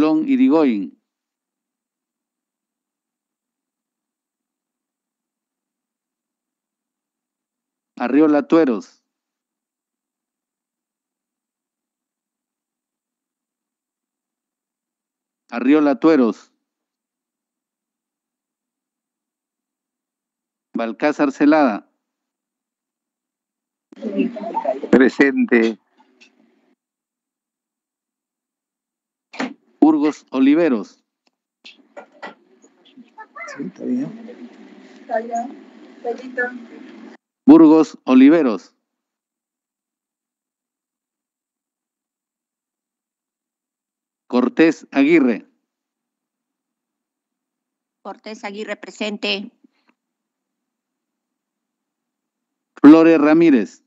long Irigoyen. Arriola Tueros. Arriola Tueros. Balcázar Celada. Presente. Burgos Oliveros. está bien. Burgos Oliveros. Cortés Aguirre. Cortés Aguirre presente. Flores Ramírez.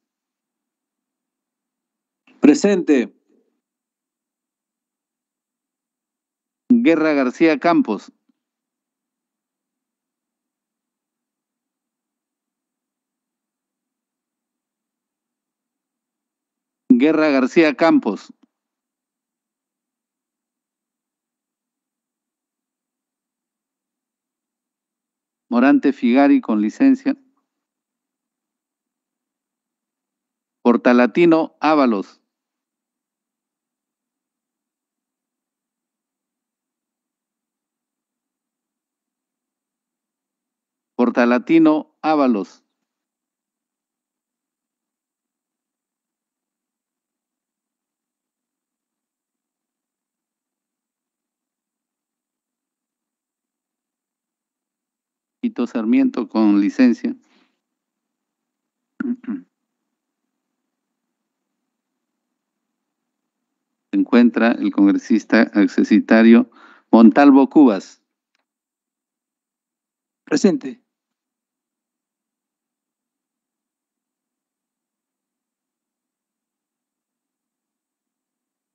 Presente. Guerra García Campos. Guerra García Campos. Morante Figari con licencia. Portalatino Ábalos. Latino Ábalos. Quito Sarmiento con licencia. Se encuentra el congresista accesitario Montalvo Cubas. Presente.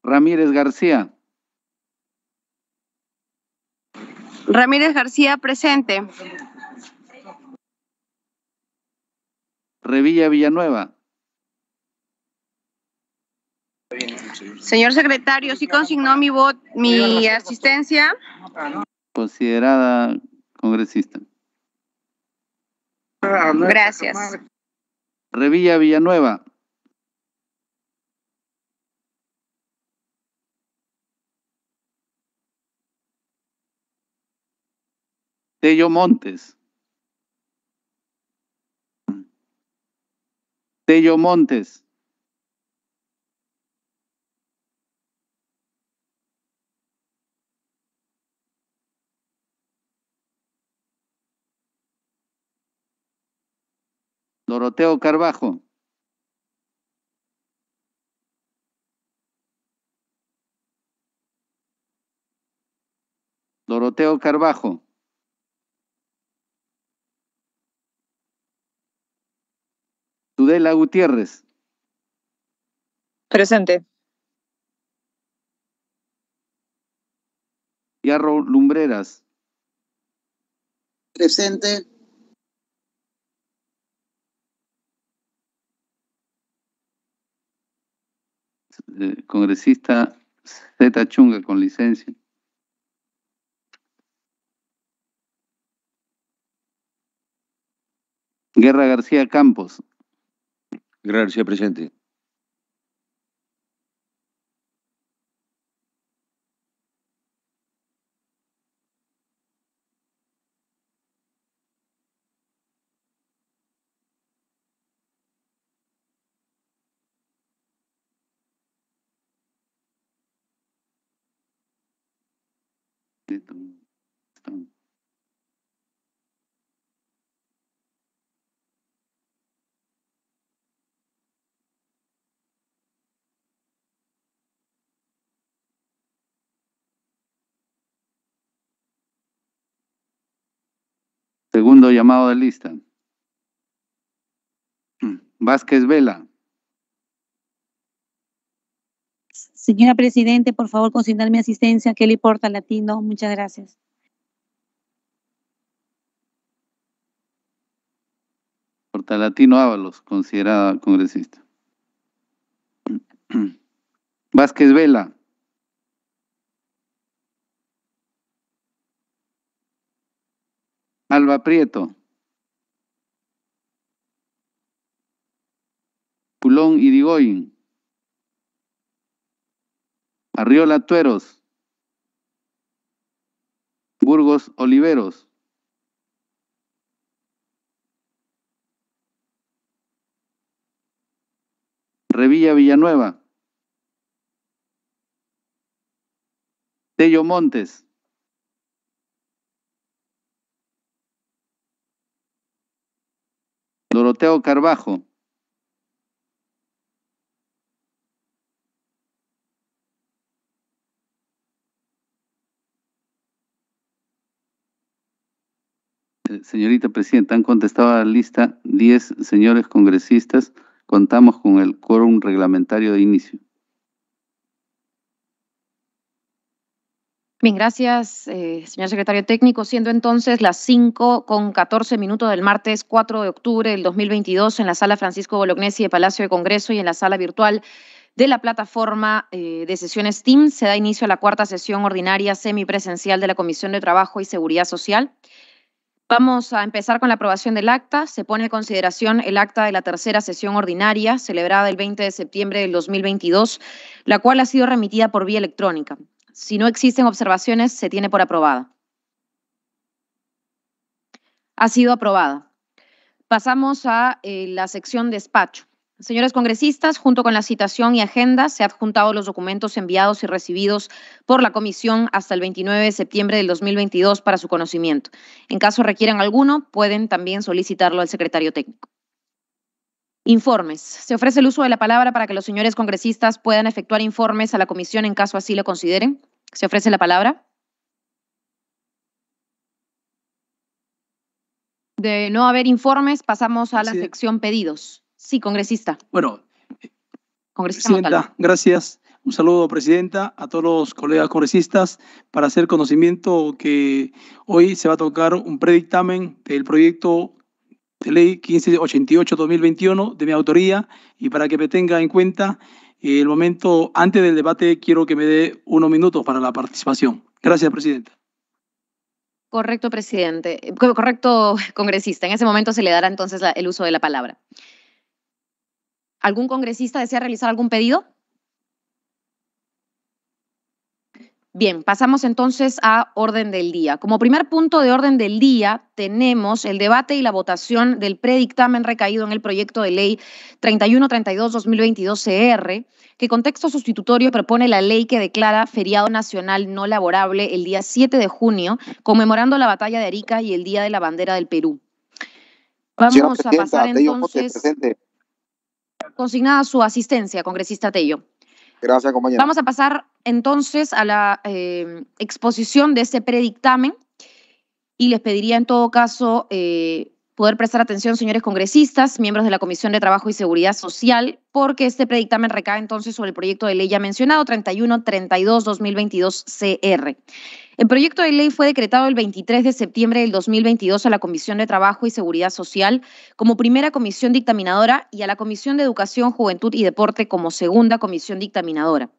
Ramírez García. Ramírez García, presente. Revilla Villanueva. Señor secretario, sí consignó mi voto, mi asistencia. Considerada congresista. Gracias. Revilla Villanueva. Tello Montes. Tello Montes. Doroteo Carbajo. Doroteo Carbajo. Tudela Gutiérrez. Presente. Yarro Lumbreras. Presente. Eh, congresista Z Chunga con licencia. Guerra García Campos. Gracias, presidente. Segundo llamado de lista. Vázquez Vela. Señora Presidente, por favor, consignar mi asistencia. Kelly Porta, Latino. Muchas gracias. Porta Latino Ábalos, considerada congresista. Vázquez Vela. Alba Prieto. Pulón Irigoyen. Arriola Tueros. Burgos Oliveros. Revilla Villanueva. Tello Montes. Doroteo Carbajo. Eh, señorita Presidenta, han contestado a la lista 10 señores congresistas. Contamos con el quórum reglamentario de inicio. Bien, gracias, eh, señor secretario técnico. Siendo entonces las 5 con 14 minutos del martes 4 de octubre del 2022 en la sala Francisco Bolognesi de Palacio de Congreso y en la sala virtual de la plataforma eh, de sesiones TIM. se da inicio a la cuarta sesión ordinaria semipresencial de la Comisión de Trabajo y Seguridad Social. Vamos a empezar con la aprobación del acta. Se pone en consideración el acta de la tercera sesión ordinaria celebrada el 20 de septiembre del 2022, la cual ha sido remitida por vía electrónica. Si no existen observaciones, se tiene por aprobada. Ha sido aprobada. Pasamos a eh, la sección despacho. Señores congresistas, junto con la citación y agenda, se han adjuntado los documentos enviados y recibidos por la Comisión hasta el 29 de septiembre del 2022 para su conocimiento. En caso requieran alguno, pueden también solicitarlo al secretario técnico. Informes. Se ofrece el uso de la palabra para que los señores congresistas puedan efectuar informes a la comisión en caso así lo consideren. Se ofrece la palabra. De no haber informes, pasamos a la sección pedidos. Sí, congresista. Bueno, congresista presidenta, gracias. Un saludo, presidenta, a todos los colegas congresistas para hacer conocimiento que hoy se va a tocar un predictamen del proyecto de ley 1588-2021 de mi autoría y para que me tenga en cuenta eh, el momento antes del debate quiero que me dé unos minutos para la participación. Gracias, Presidenta. Correcto, presidente. Correcto, congresista. En ese momento se le dará entonces el uso de la palabra. ¿Algún congresista desea realizar algún pedido? Bien, pasamos entonces a orden del día. Como primer punto de orden del día tenemos el debate y la votación del predictamen recaído en el proyecto de ley 3132-2022-CR, que con texto sustitutorio propone la ley que declara feriado nacional no laborable el día 7 de junio, conmemorando la batalla de Arica y el Día de la Bandera del Perú. Vamos a pasar entonces... Consignada su asistencia, congresista Tello. Gracias, compañero. Vamos a pasar entonces a la eh, exposición de ese predictamen y les pediría en todo caso eh, poder prestar atención, señores congresistas, miembros de la Comisión de Trabajo y Seguridad Social, porque este predictamen recae entonces sobre el proyecto de ley ya mencionado, 32 2022 cr El proyecto de ley fue decretado el 23 de septiembre del 2022 a la Comisión de Trabajo y Seguridad Social como primera comisión dictaminadora y a la Comisión de Educación, Juventud y Deporte como segunda comisión dictaminadora.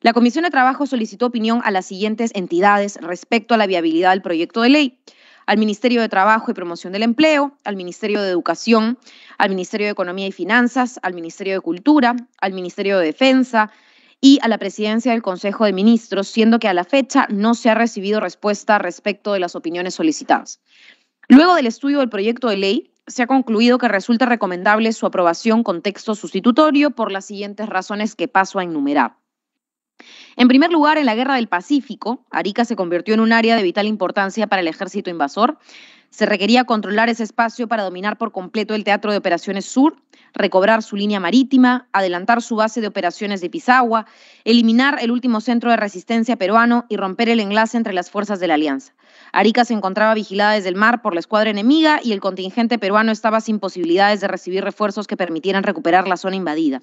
La Comisión de Trabajo solicitó opinión a las siguientes entidades respecto a la viabilidad del proyecto de ley al Ministerio de Trabajo y Promoción del Empleo, al Ministerio de Educación, al Ministerio de Economía y Finanzas, al Ministerio de Cultura, al Ministerio de Defensa y a la Presidencia del Consejo de Ministros, siendo que a la fecha no se ha recibido respuesta respecto de las opiniones solicitadas. Luego del estudio del proyecto de ley, se ha concluido que resulta recomendable su aprobación con texto sustitutorio por las siguientes razones que paso a enumerar. En primer lugar, en la Guerra del Pacífico, Arica se convirtió en un área de vital importancia para el ejército invasor. Se requería controlar ese espacio para dominar por completo el Teatro de Operaciones Sur, recobrar su línea marítima, adelantar su base de operaciones de Pisagua, eliminar el último centro de resistencia peruano y romper el enlace entre las fuerzas de la Alianza. Arica se encontraba vigilada desde el mar por la escuadra enemiga y el contingente peruano estaba sin posibilidades de recibir refuerzos que permitieran recuperar la zona invadida.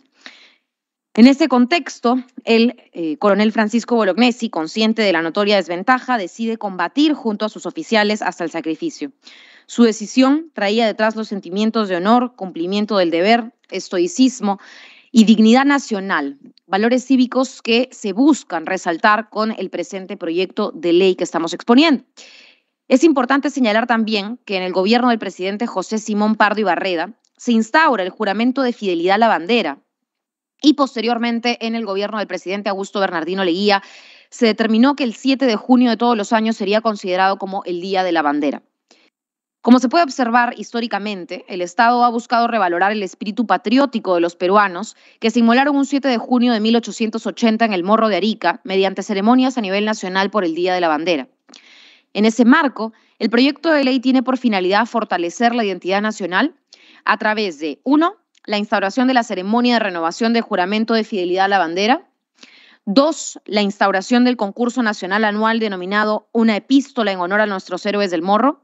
En este contexto, el eh, coronel Francisco Bolognesi, consciente de la notoria desventaja, decide combatir junto a sus oficiales hasta el sacrificio. Su decisión traía detrás los sentimientos de honor, cumplimiento del deber, estoicismo y dignidad nacional, valores cívicos que se buscan resaltar con el presente proyecto de ley que estamos exponiendo. Es importante señalar también que en el gobierno del presidente José Simón Pardo y Barreda se instaura el juramento de fidelidad a la bandera, y posteriormente en el gobierno del presidente Augusto Bernardino Leguía se determinó que el 7 de junio de todos los años sería considerado como el Día de la Bandera. Como se puede observar históricamente, el Estado ha buscado revalorar el espíritu patriótico de los peruanos que simularon un 7 de junio de 1880 en el Morro de Arica mediante ceremonias a nivel nacional por el Día de la Bandera. En ese marco, el proyecto de ley tiene por finalidad fortalecer la identidad nacional a través de, uno, la instauración de la ceremonia de renovación del juramento de fidelidad a la bandera. Dos, la instauración del concurso nacional anual denominado Una epístola en honor a nuestros héroes del morro.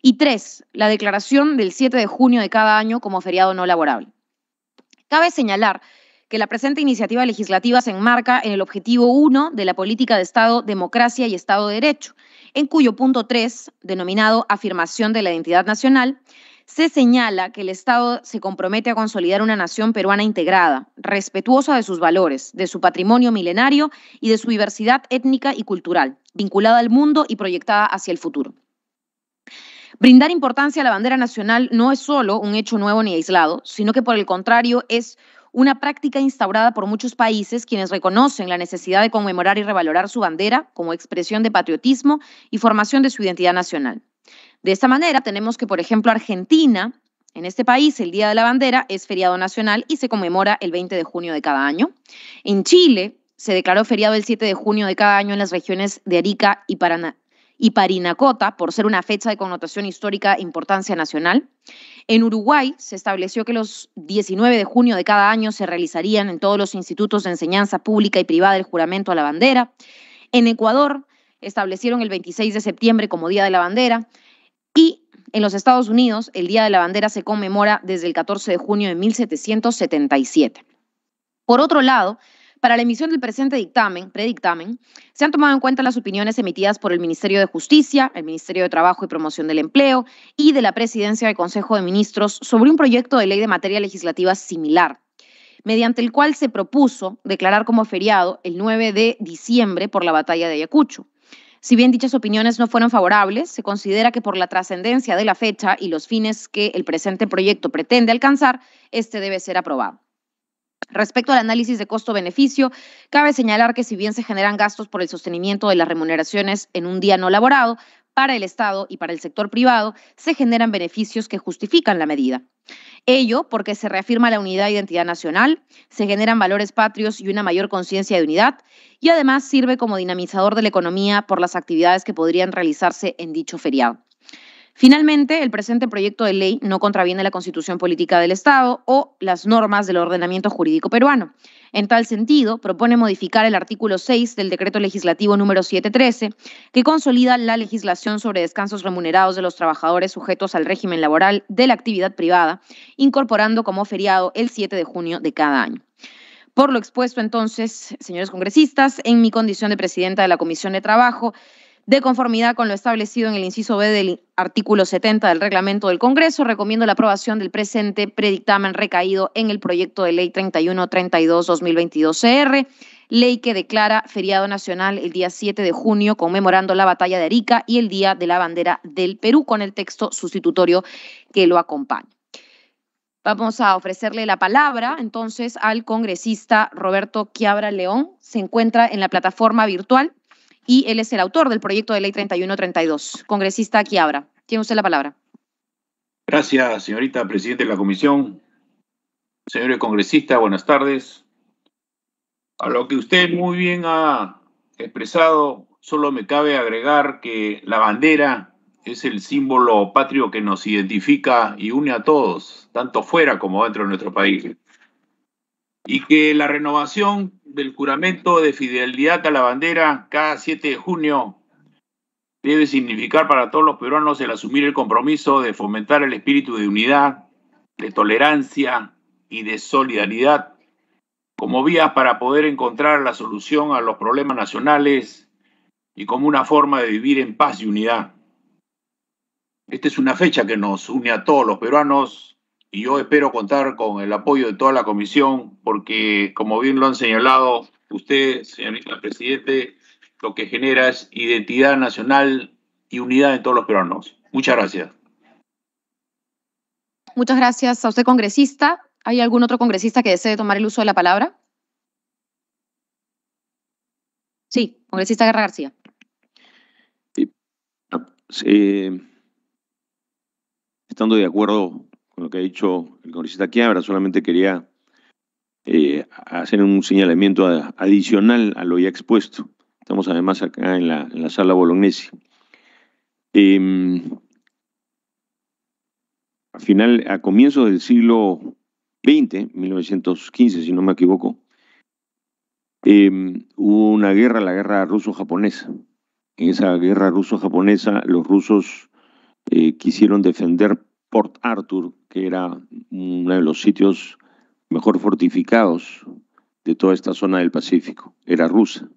Y tres, la declaración del 7 de junio de cada año como feriado no laborable. Cabe señalar que la presente iniciativa legislativa se enmarca en el objetivo 1 de la política de Estado, democracia y Estado de Derecho, en cuyo punto 3, denominado afirmación de la identidad nacional, se señala que el Estado se compromete a consolidar una nación peruana integrada, respetuosa de sus valores, de su patrimonio milenario y de su diversidad étnica y cultural, vinculada al mundo y proyectada hacia el futuro. Brindar importancia a la bandera nacional no es solo un hecho nuevo ni aislado, sino que por el contrario es una práctica instaurada por muchos países quienes reconocen la necesidad de conmemorar y revalorar su bandera como expresión de patriotismo y formación de su identidad nacional. De esta manera, tenemos que, por ejemplo, Argentina, en este país, el Día de la Bandera es feriado nacional y se conmemora el 20 de junio de cada año. En Chile, se declaró feriado el 7 de junio de cada año en las regiones de Arica y Parinacota por ser una fecha de connotación histórica e importancia nacional. En Uruguay se estableció que los 19 de junio de cada año se realizarían en todos los institutos de enseñanza pública y privada el juramento a la bandera. En Ecuador establecieron el 26 de septiembre como Día de la Bandera. Y en los Estados Unidos, el Día de la Bandera se conmemora desde el 14 de junio de 1777. Por otro lado, para la emisión del presente dictamen, predictamen, se han tomado en cuenta las opiniones emitidas por el Ministerio de Justicia, el Ministerio de Trabajo y Promoción del Empleo y de la Presidencia del Consejo de Ministros sobre un proyecto de ley de materia legislativa similar, mediante el cual se propuso declarar como feriado el 9 de diciembre por la batalla de Ayacucho. Si bien dichas opiniones no fueron favorables, se considera que por la trascendencia de la fecha y los fines que el presente proyecto pretende alcanzar, este debe ser aprobado. Respecto al análisis de costo-beneficio, cabe señalar que si bien se generan gastos por el sostenimiento de las remuneraciones en un día no laborado, para el Estado y para el sector privado, se generan beneficios que justifican la medida. Ello porque se reafirma la unidad e identidad nacional, se generan valores patrios y una mayor conciencia de unidad, y además sirve como dinamizador de la economía por las actividades que podrían realizarse en dicho feriado. Finalmente, el presente proyecto de ley no contraviene la constitución política del Estado o las normas del ordenamiento jurídico peruano. En tal sentido, propone modificar el artículo 6 del decreto legislativo número 713, que consolida la legislación sobre descansos remunerados de los trabajadores sujetos al régimen laboral de la actividad privada, incorporando como feriado el 7 de junio de cada año. Por lo expuesto, entonces, señores congresistas, en mi condición de presidenta de la Comisión de Trabajo, de conformidad con lo establecido en el inciso B del artículo 70 del reglamento del Congreso, recomiendo la aprobación del presente predictamen recaído en el proyecto de ley 3132-2022-CR, ley que declara feriado nacional el día 7 de junio, conmemorando la batalla de Arica y el Día de la Bandera del Perú, con el texto sustitutorio que lo acompaña. Vamos a ofrecerle la palabra entonces al congresista Roberto Quiabra León. Se encuentra en la plataforma virtual y él es el autor del proyecto de ley 3132. Congresista aquí Quiabra, tiene usted la palabra. Gracias, señorita Presidenta de la Comisión. Señores congresistas, buenas tardes. A lo que usted muy bien ha expresado, solo me cabe agregar que la bandera es el símbolo patrio que nos identifica y une a todos, tanto fuera como dentro de nuestro país. Y que la renovación del juramento de fidelidad a la bandera cada 7 de junio debe significar para todos los peruanos el asumir el compromiso de fomentar el espíritu de unidad, de tolerancia y de solidaridad como vías para poder encontrar la solución a los problemas nacionales y como una forma de vivir en paz y unidad. Esta es una fecha que nos une a todos los peruanos y yo espero contar con el apoyo de toda la comisión, porque como bien lo han señalado usted, señorita Presidente, lo que genera es identidad nacional y unidad en todos los peruanos. Muchas gracias. Muchas gracias a usted, congresista. ¿Hay algún otro congresista que desee tomar el uso de la palabra? Sí, congresista Guerra García. estando de acuerdo con lo que ha dicho el congresista Quiabra, solamente quería eh, hacer un señalamiento adicional a lo ya expuesto. Estamos además acá en la, sala bolognesi. Em, a, final, a comienzos del siglo XX, 1915 si no me equivoco, em, hubo una guerra, la guerra ruso-japonesa. En esa guerra ruso-japonesa los rusos eh, quisieron defender Port Arthur, que era uno de los sitios mejor fortificados de toda esta zona del Pacífico. Era rusa.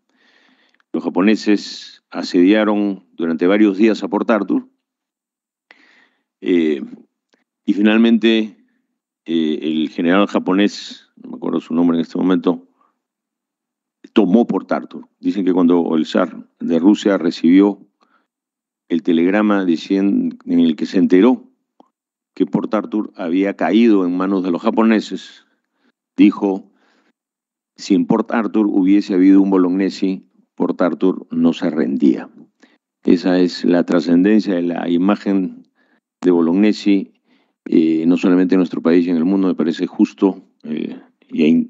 Los japoneses asediaron durante varios días a Port Arthur eh, y finalmente eh, el general japonés, no me acuerdo su nombre en este momento, tomó Port Arthur. Dicen que cuando el zar de Rusia recibió el telegrama en el que se enteró que Port Arthur había caído en manos de los japoneses, dijo, si en Port Arthur hubiese habido un Bolognesi, Port Arthur no se rendía. Esa es la trascendencia de la imagen de Bolognesi, eh, no solamente en nuestro país y en el mundo, me parece justo e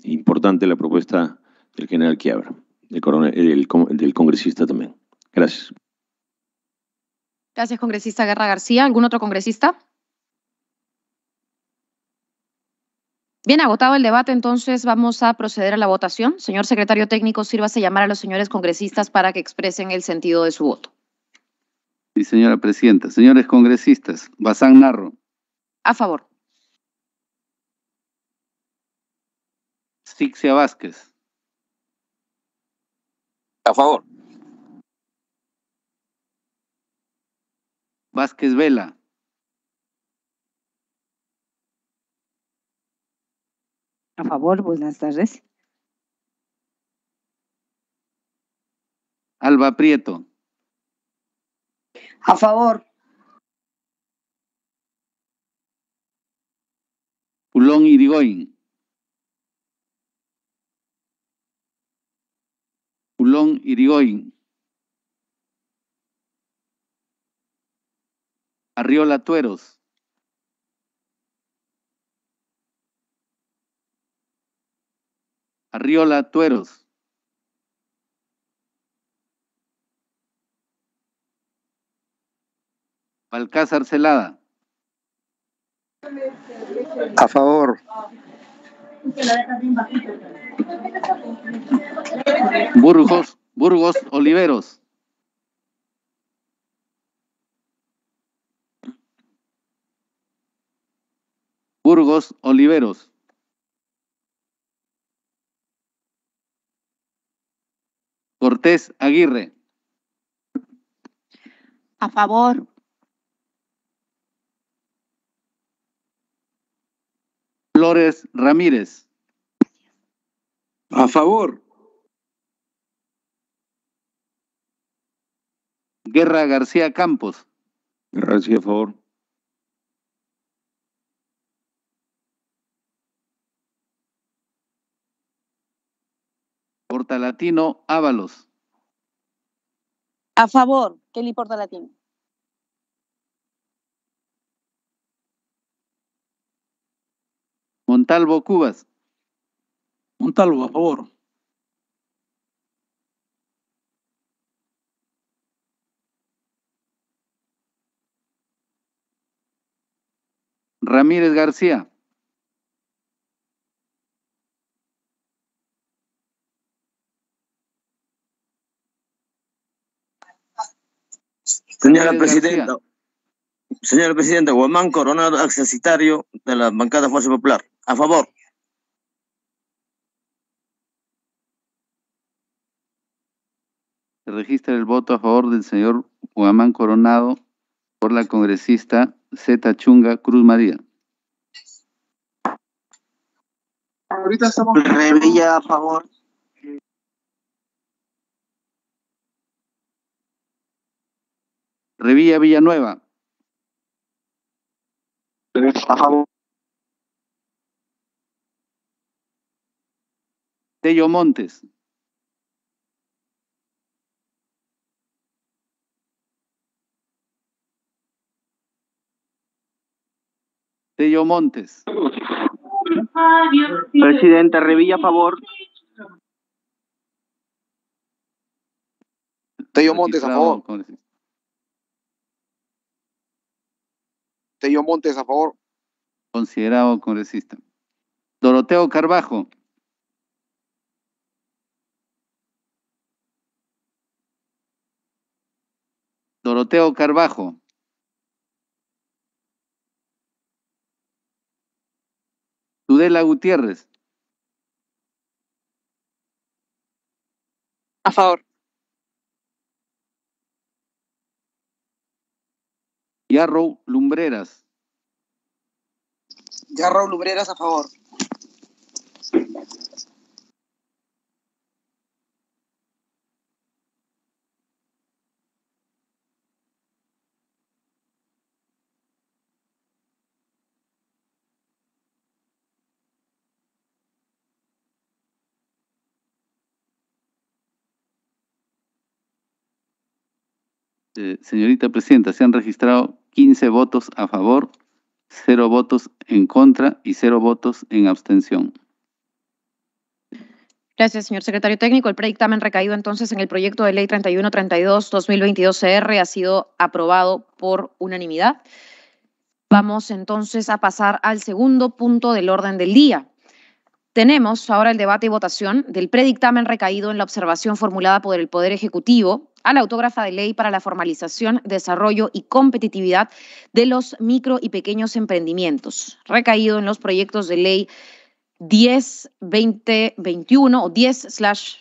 importante la propuesta del general Quiabra, del, del congresista también. Gracias. Gracias, congresista Guerra García. ¿Algún otro congresista? Bien, agotado el debate, entonces vamos a proceder a la votación. Señor secretario técnico, sírvase llamar a los señores congresistas para que expresen el sentido de su voto. Sí, señora presidenta. Señores congresistas, Bazán Narro. A favor. Sixia Vázquez. A favor. Vázquez Vela. A favor, buenas tardes. Alba Prieto. A favor. Pulón Irigoyen. Pulón Irigoyen. Arriola Tueros. Arriola Tueros. Balcázar Celada. A favor. Burgos, Burgos Oliveros. Burgos Oliveros. Cortés Aguirre. A favor. Flores Ramírez. A favor. Guerra García Campos. Gracias, a favor. Latino Ábalos. A favor, Kelly Latino. Montalvo Cubas. Montalvo, a favor. Ramírez García. Señora presidenta, señora presidenta, Guamán Coronado, accesitario de la bancada Fuerza Popular. A favor. Se registra el voto a favor del señor Guamán Coronado por la congresista Z Chunga Cruz María. Ahorita estamos. Revilla a favor. Revilla Villanueva. A favor. Tello Montes. Tello Montes. Presidenta, Revilla, a favor. Tello Montes, a favor. Tello Montes a favor. Considerado congresista. Doroteo Carbajo. Doroteo Carbajo. Dudela Gutiérrez. A favor. Yarrow Lumbreras. Yarrow Lumbreras a favor. Eh, señorita Presidenta, se han registrado 15 votos a favor, 0 votos en contra y 0 votos en abstención. Gracias, señor secretario técnico. El predictamen recaído entonces en el proyecto de ley 3132-2022-CR ha sido aprobado por unanimidad. Vamos entonces a pasar al segundo punto del orden del día. Tenemos ahora el debate y votación del predictamen recaído en la observación formulada por el Poder Ejecutivo a la autógrafa de ley para la formalización, desarrollo y competitividad de los micro y pequeños emprendimientos, recaído en los proyectos de ley 10-2021 o 10 slash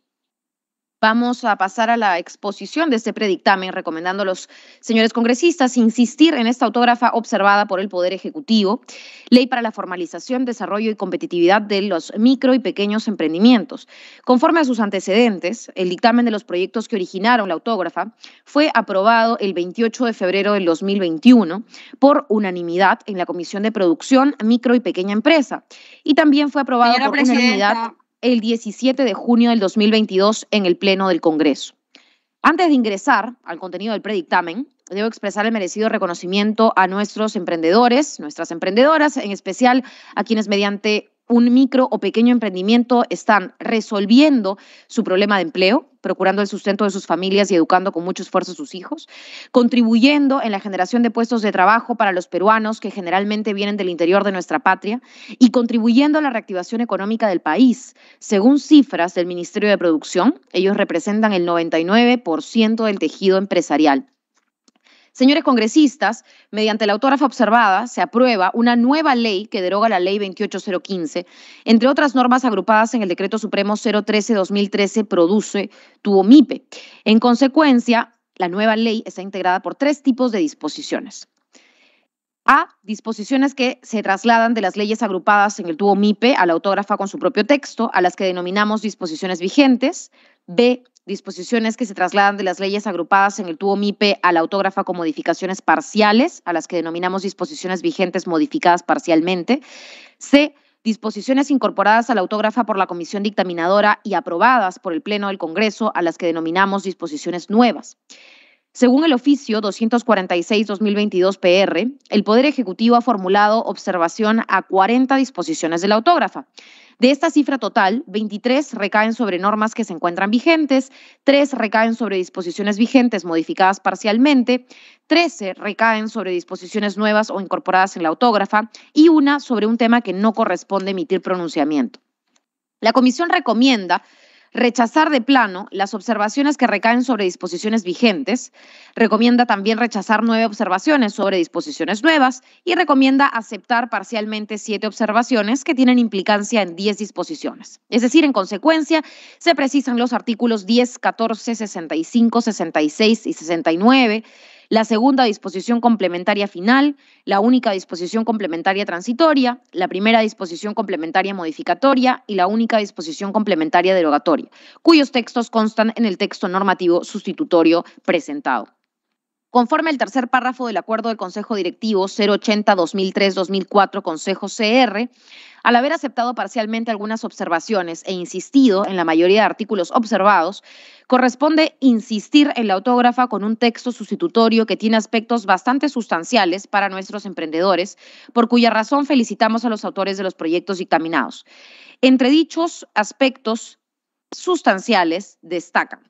Vamos a pasar a la exposición de este predictamen, recomendando a los señores congresistas insistir en esta autógrafa observada por el Poder Ejecutivo, Ley para la Formalización, Desarrollo y Competitividad de los Micro y Pequeños Emprendimientos. Conforme a sus antecedentes, el dictamen de los proyectos que originaron la autógrafa fue aprobado el 28 de febrero del 2021 por unanimidad en la Comisión de Producción, Micro y Pequeña Empresa y también fue aprobado por unanimidad el 17 de junio del 2022 en el Pleno del Congreso. Antes de ingresar al contenido del predictamen, debo expresar el merecido reconocimiento a nuestros emprendedores, nuestras emprendedoras, en especial a quienes mediante un micro o pequeño emprendimiento están resolviendo su problema de empleo, procurando el sustento de sus familias y educando con mucho esfuerzo a sus hijos, contribuyendo en la generación de puestos de trabajo para los peruanos que generalmente vienen del interior de nuestra patria y contribuyendo a la reactivación económica del país. Según cifras del Ministerio de Producción, ellos representan el 99% del tejido empresarial. Señores congresistas, mediante la autógrafa observada se aprueba una nueva ley que deroga la ley 28015, entre otras normas agrupadas en el decreto supremo 013-2013 produce tuomipe. En consecuencia, la nueva ley está integrada por tres tipos de disposiciones. A. Disposiciones que se trasladan de las leyes agrupadas en el tubo MIPE a la autógrafa con su propio texto, a las que denominamos disposiciones vigentes. B. Disposiciones que se trasladan de las leyes agrupadas en el tubo MIPE a la autógrafa con modificaciones parciales, a las que denominamos disposiciones vigentes modificadas parcialmente. C. Disposiciones incorporadas a la autógrafa por la Comisión Dictaminadora y aprobadas por el Pleno del Congreso, a las que denominamos disposiciones nuevas. Según el oficio 246-2022 PR, el Poder Ejecutivo ha formulado observación a 40 disposiciones de la autógrafa. De esta cifra total, 23 recaen sobre normas que se encuentran vigentes, 3 recaen sobre disposiciones vigentes modificadas parcialmente, 13 recaen sobre disposiciones nuevas o incorporadas en la autógrafa y una sobre un tema que no corresponde emitir pronunciamiento. La comisión recomienda rechazar de plano las observaciones que recaen sobre disposiciones vigentes, recomienda también rechazar nueve observaciones sobre disposiciones nuevas y recomienda aceptar parcialmente siete observaciones que tienen implicancia en diez disposiciones. Es decir, en consecuencia, se precisan los artículos 10, 14, 65, 66 y 69 la segunda disposición complementaria final, la única disposición complementaria transitoria, la primera disposición complementaria modificatoria y la única disposición complementaria derogatoria, cuyos textos constan en el texto normativo sustitutorio presentado. Conforme al tercer párrafo del acuerdo del Consejo Directivo 080-2003-2004 Consejo CR, al haber aceptado parcialmente algunas observaciones e insistido en la mayoría de artículos observados, corresponde insistir en la autógrafa con un texto sustitutorio que tiene aspectos bastante sustanciales para nuestros emprendedores, por cuya razón felicitamos a los autores de los proyectos dictaminados. Entre dichos aspectos sustanciales destacan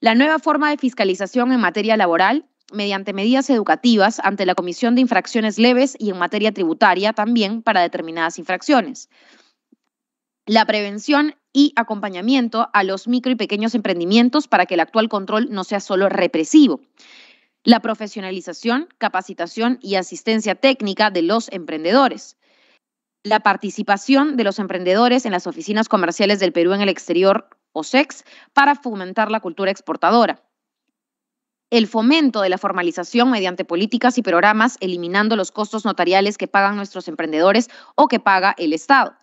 la nueva forma de fiscalización en materia laboral mediante medidas educativas ante la Comisión de Infracciones Leves y en materia tributaria también para determinadas infracciones. La prevención y acompañamiento a los micro y pequeños emprendimientos para que el actual control no sea solo represivo. La profesionalización, capacitación y asistencia técnica de los emprendedores la participación de los emprendedores en las oficinas comerciales del Perú en el exterior, SEX para fomentar la cultura exportadora el fomento de la formalización mediante políticas y programas, eliminando los costos notariales que pagan nuestros emprendedores o que paga el Estado.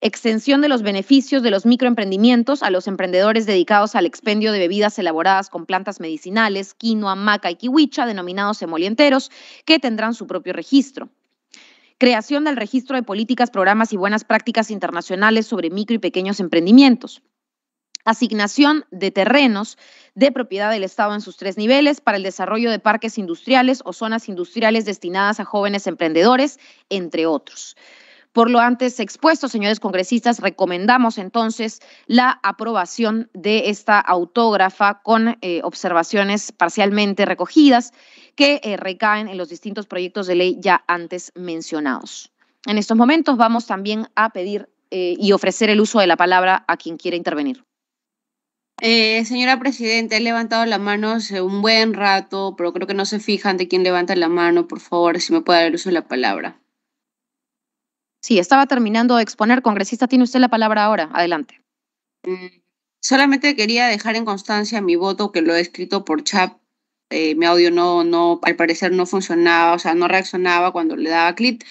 Extensión de los beneficios de los microemprendimientos a los emprendedores dedicados al expendio de bebidas elaboradas con plantas medicinales, quinoa, maca y kiwicha, denominados emolienteros, que tendrán su propio registro. Creación del registro de políticas, programas y buenas prácticas internacionales sobre micro y pequeños emprendimientos asignación de terrenos de propiedad del Estado en sus tres niveles para el desarrollo de parques industriales o zonas industriales destinadas a jóvenes emprendedores, entre otros. Por lo antes expuesto, señores congresistas, recomendamos entonces la aprobación de esta autógrafa con eh, observaciones parcialmente recogidas que eh, recaen en los distintos proyectos de ley ya antes mencionados. En estos momentos vamos también a pedir eh, y ofrecer el uso de la palabra a quien quiera intervenir. Eh, señora Presidente, he levantado la mano hace un buen rato, pero creo que no se fijan de quién levanta la mano. Por favor, si me puede dar el uso de la palabra. Sí, estaba terminando de exponer. Congresista, tiene usted la palabra ahora. Adelante. Mm, solamente quería dejar en constancia mi voto, que lo he escrito por chat. Eh, mi audio no, no, al parecer no funcionaba, o sea, no reaccionaba cuando le daba clic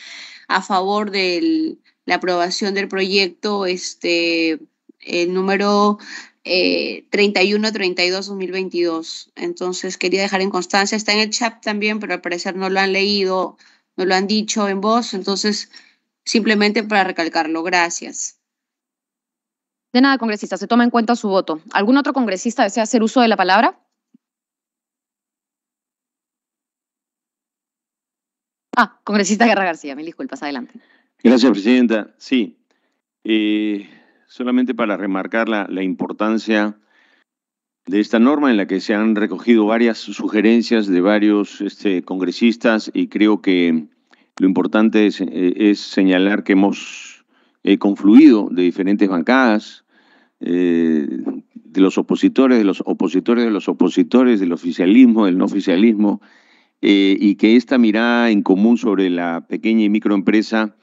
a favor de la aprobación del proyecto, este, el número 31-32-2022. Eh, entonces quería dejar en constancia, está en el chat también, pero al parecer no lo han leído, no lo han dicho en voz, entonces simplemente para recalcarlo. Gracias. De nada, congresista, se toma en cuenta su voto. ¿Algún otro congresista desea hacer uso de la palabra? Ah, congresista Guerra García, mil disculpas, adelante. Gracias, presidenta. Sí, eh, solamente para remarcar la, importancia de esta norma en la que se han recogido varias sugerencias de varios este, congresistas y creo que lo importante es, eh, señalar que hemos eh, confluido de diferentes bancadas, eh, de los opositores, de los opositores, de los opositores, del oficialismo, del no oficialismo, y que esta mirada en común sobre la pequeña y microempresa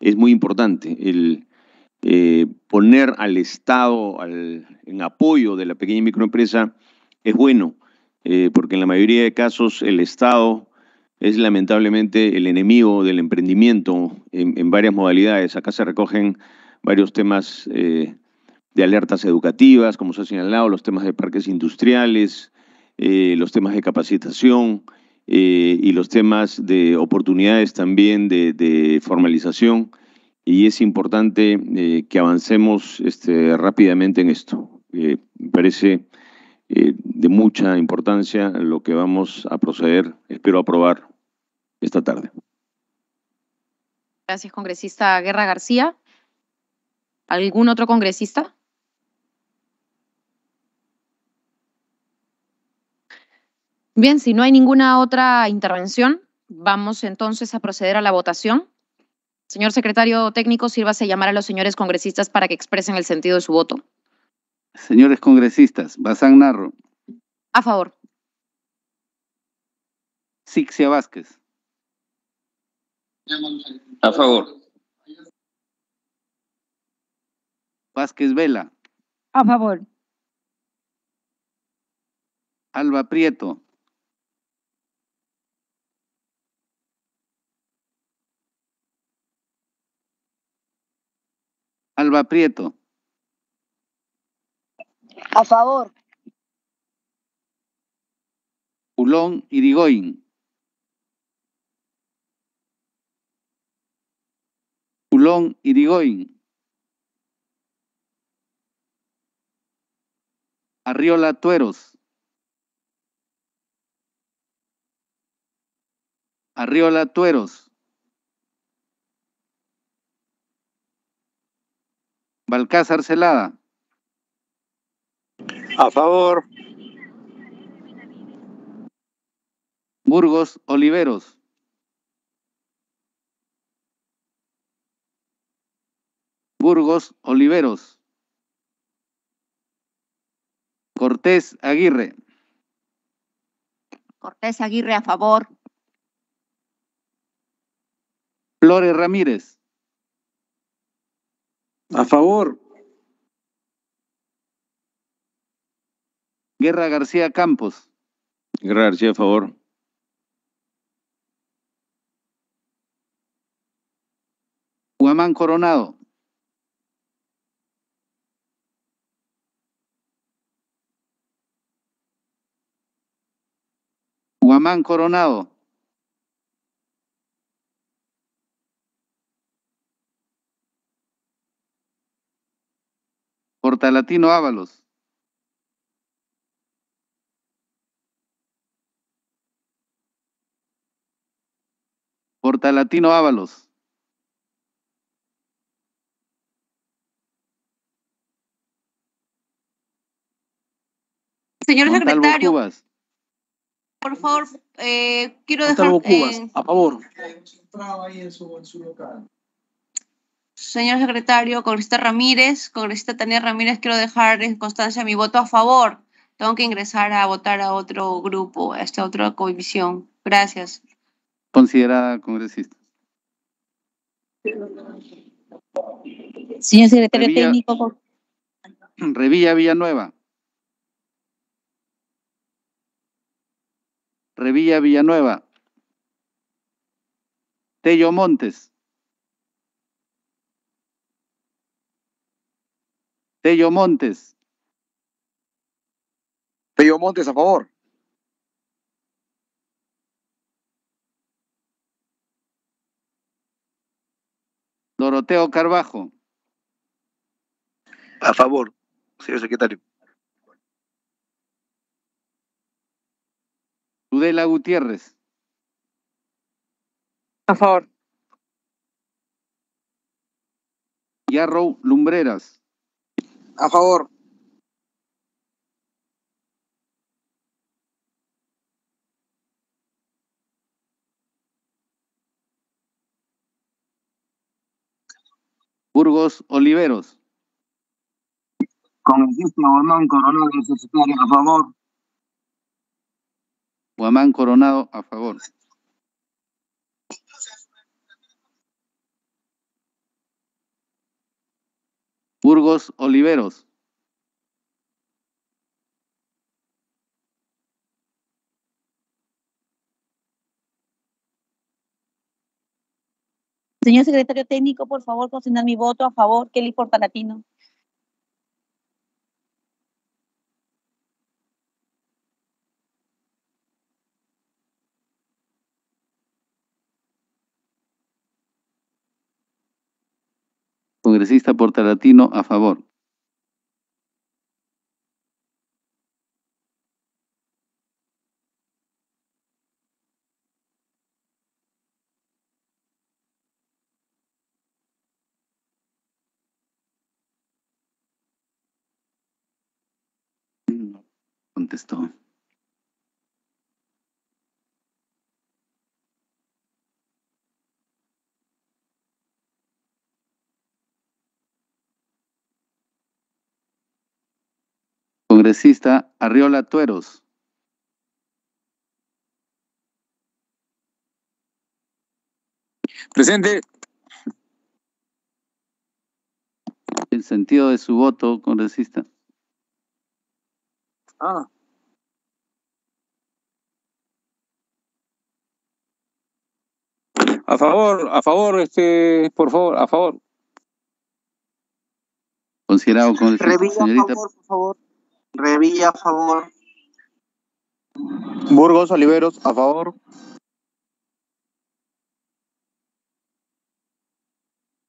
es muy importante. El, eh, poner al Estado en apoyo de la pequeña y microempresa es bueno, eh, porque en la mayoría de casos el Estado es lamentablemente el enemigo del emprendimiento en, varias modalidades. Acá se recogen varios temas eh, de alertas educativas, como se ha señalado, los temas de parques industriales, los temas de capacitación y los temas de oportunidades también de formalización y es importante eh, que avancemos este, rápidamente en esto. Eh, me parece eh, de mucha importancia lo que vamos a proceder, espero aprobar esta tarde. Gracias, congresista Guerra García. ¿Algún otro congresista? Bien, si no hay ninguna otra intervención, vamos entonces a proceder a la votación. Señor secretario técnico, sírvase llamar a los señores congresistas para que expresen el sentido de su voto. Señores congresistas, Bazán Narro. A favor. Sixia Vázquez. A favor. Vázquez Vela. A favor. Alba Prieto. Alba Prieto. A favor. Ulón Irigoyen. Ulón Irigoyen. Arriola Tueros. Arriola Tueros. Balcázar Celada. A favor. Burgos Oliveros. Burgos Oliveros. Cortés Aguirre. Cortés Aguirre a favor. Flores Ramírez. A favor. Guerra García Campos. Guerra García, a favor. Guamán Coronado. Guamán Coronado. Portalatino Ábalos. Portalatino Ábalos. Señor Montalvo secretario. Cubas. Por favor, eh, quiero Montalvo dejar. Cubas, eh, a favor. Hay un ahí en su, en su local señor secretario, congresista Ramírez, congresista Tania Ramírez, quiero dejar en constancia mi voto a favor. Tengo que ingresar a votar a otro grupo, a esta otra comisión. Gracias. Considerada congresista. Señor secretario técnico. Revilla Villanueva. Revilla Villanueva. Tello Montes. Tello Montes. Tello Montes, a favor. Doroteo Carbajo. A favor, señor secretario. Tudela Gutiérrez. A favor. Yarrow Lumbreras. A favor. Burgos Oliveros. Con el sistema Guamán Coronado, a favor. Guamán Coronado, a favor. Burgos Oliveros Señor secretario técnico, por favor, consignar mi voto a favor, Kelly Latino? congresista portalatino a favor. contestó. Congresista Arriola Tueros. Presente. El sentido de su voto, congresista. Ah. A favor, a favor, este, por favor, a favor. Considerado con señorita. por favor, por favor. Revilla a favor. Burgos Oliveros a favor.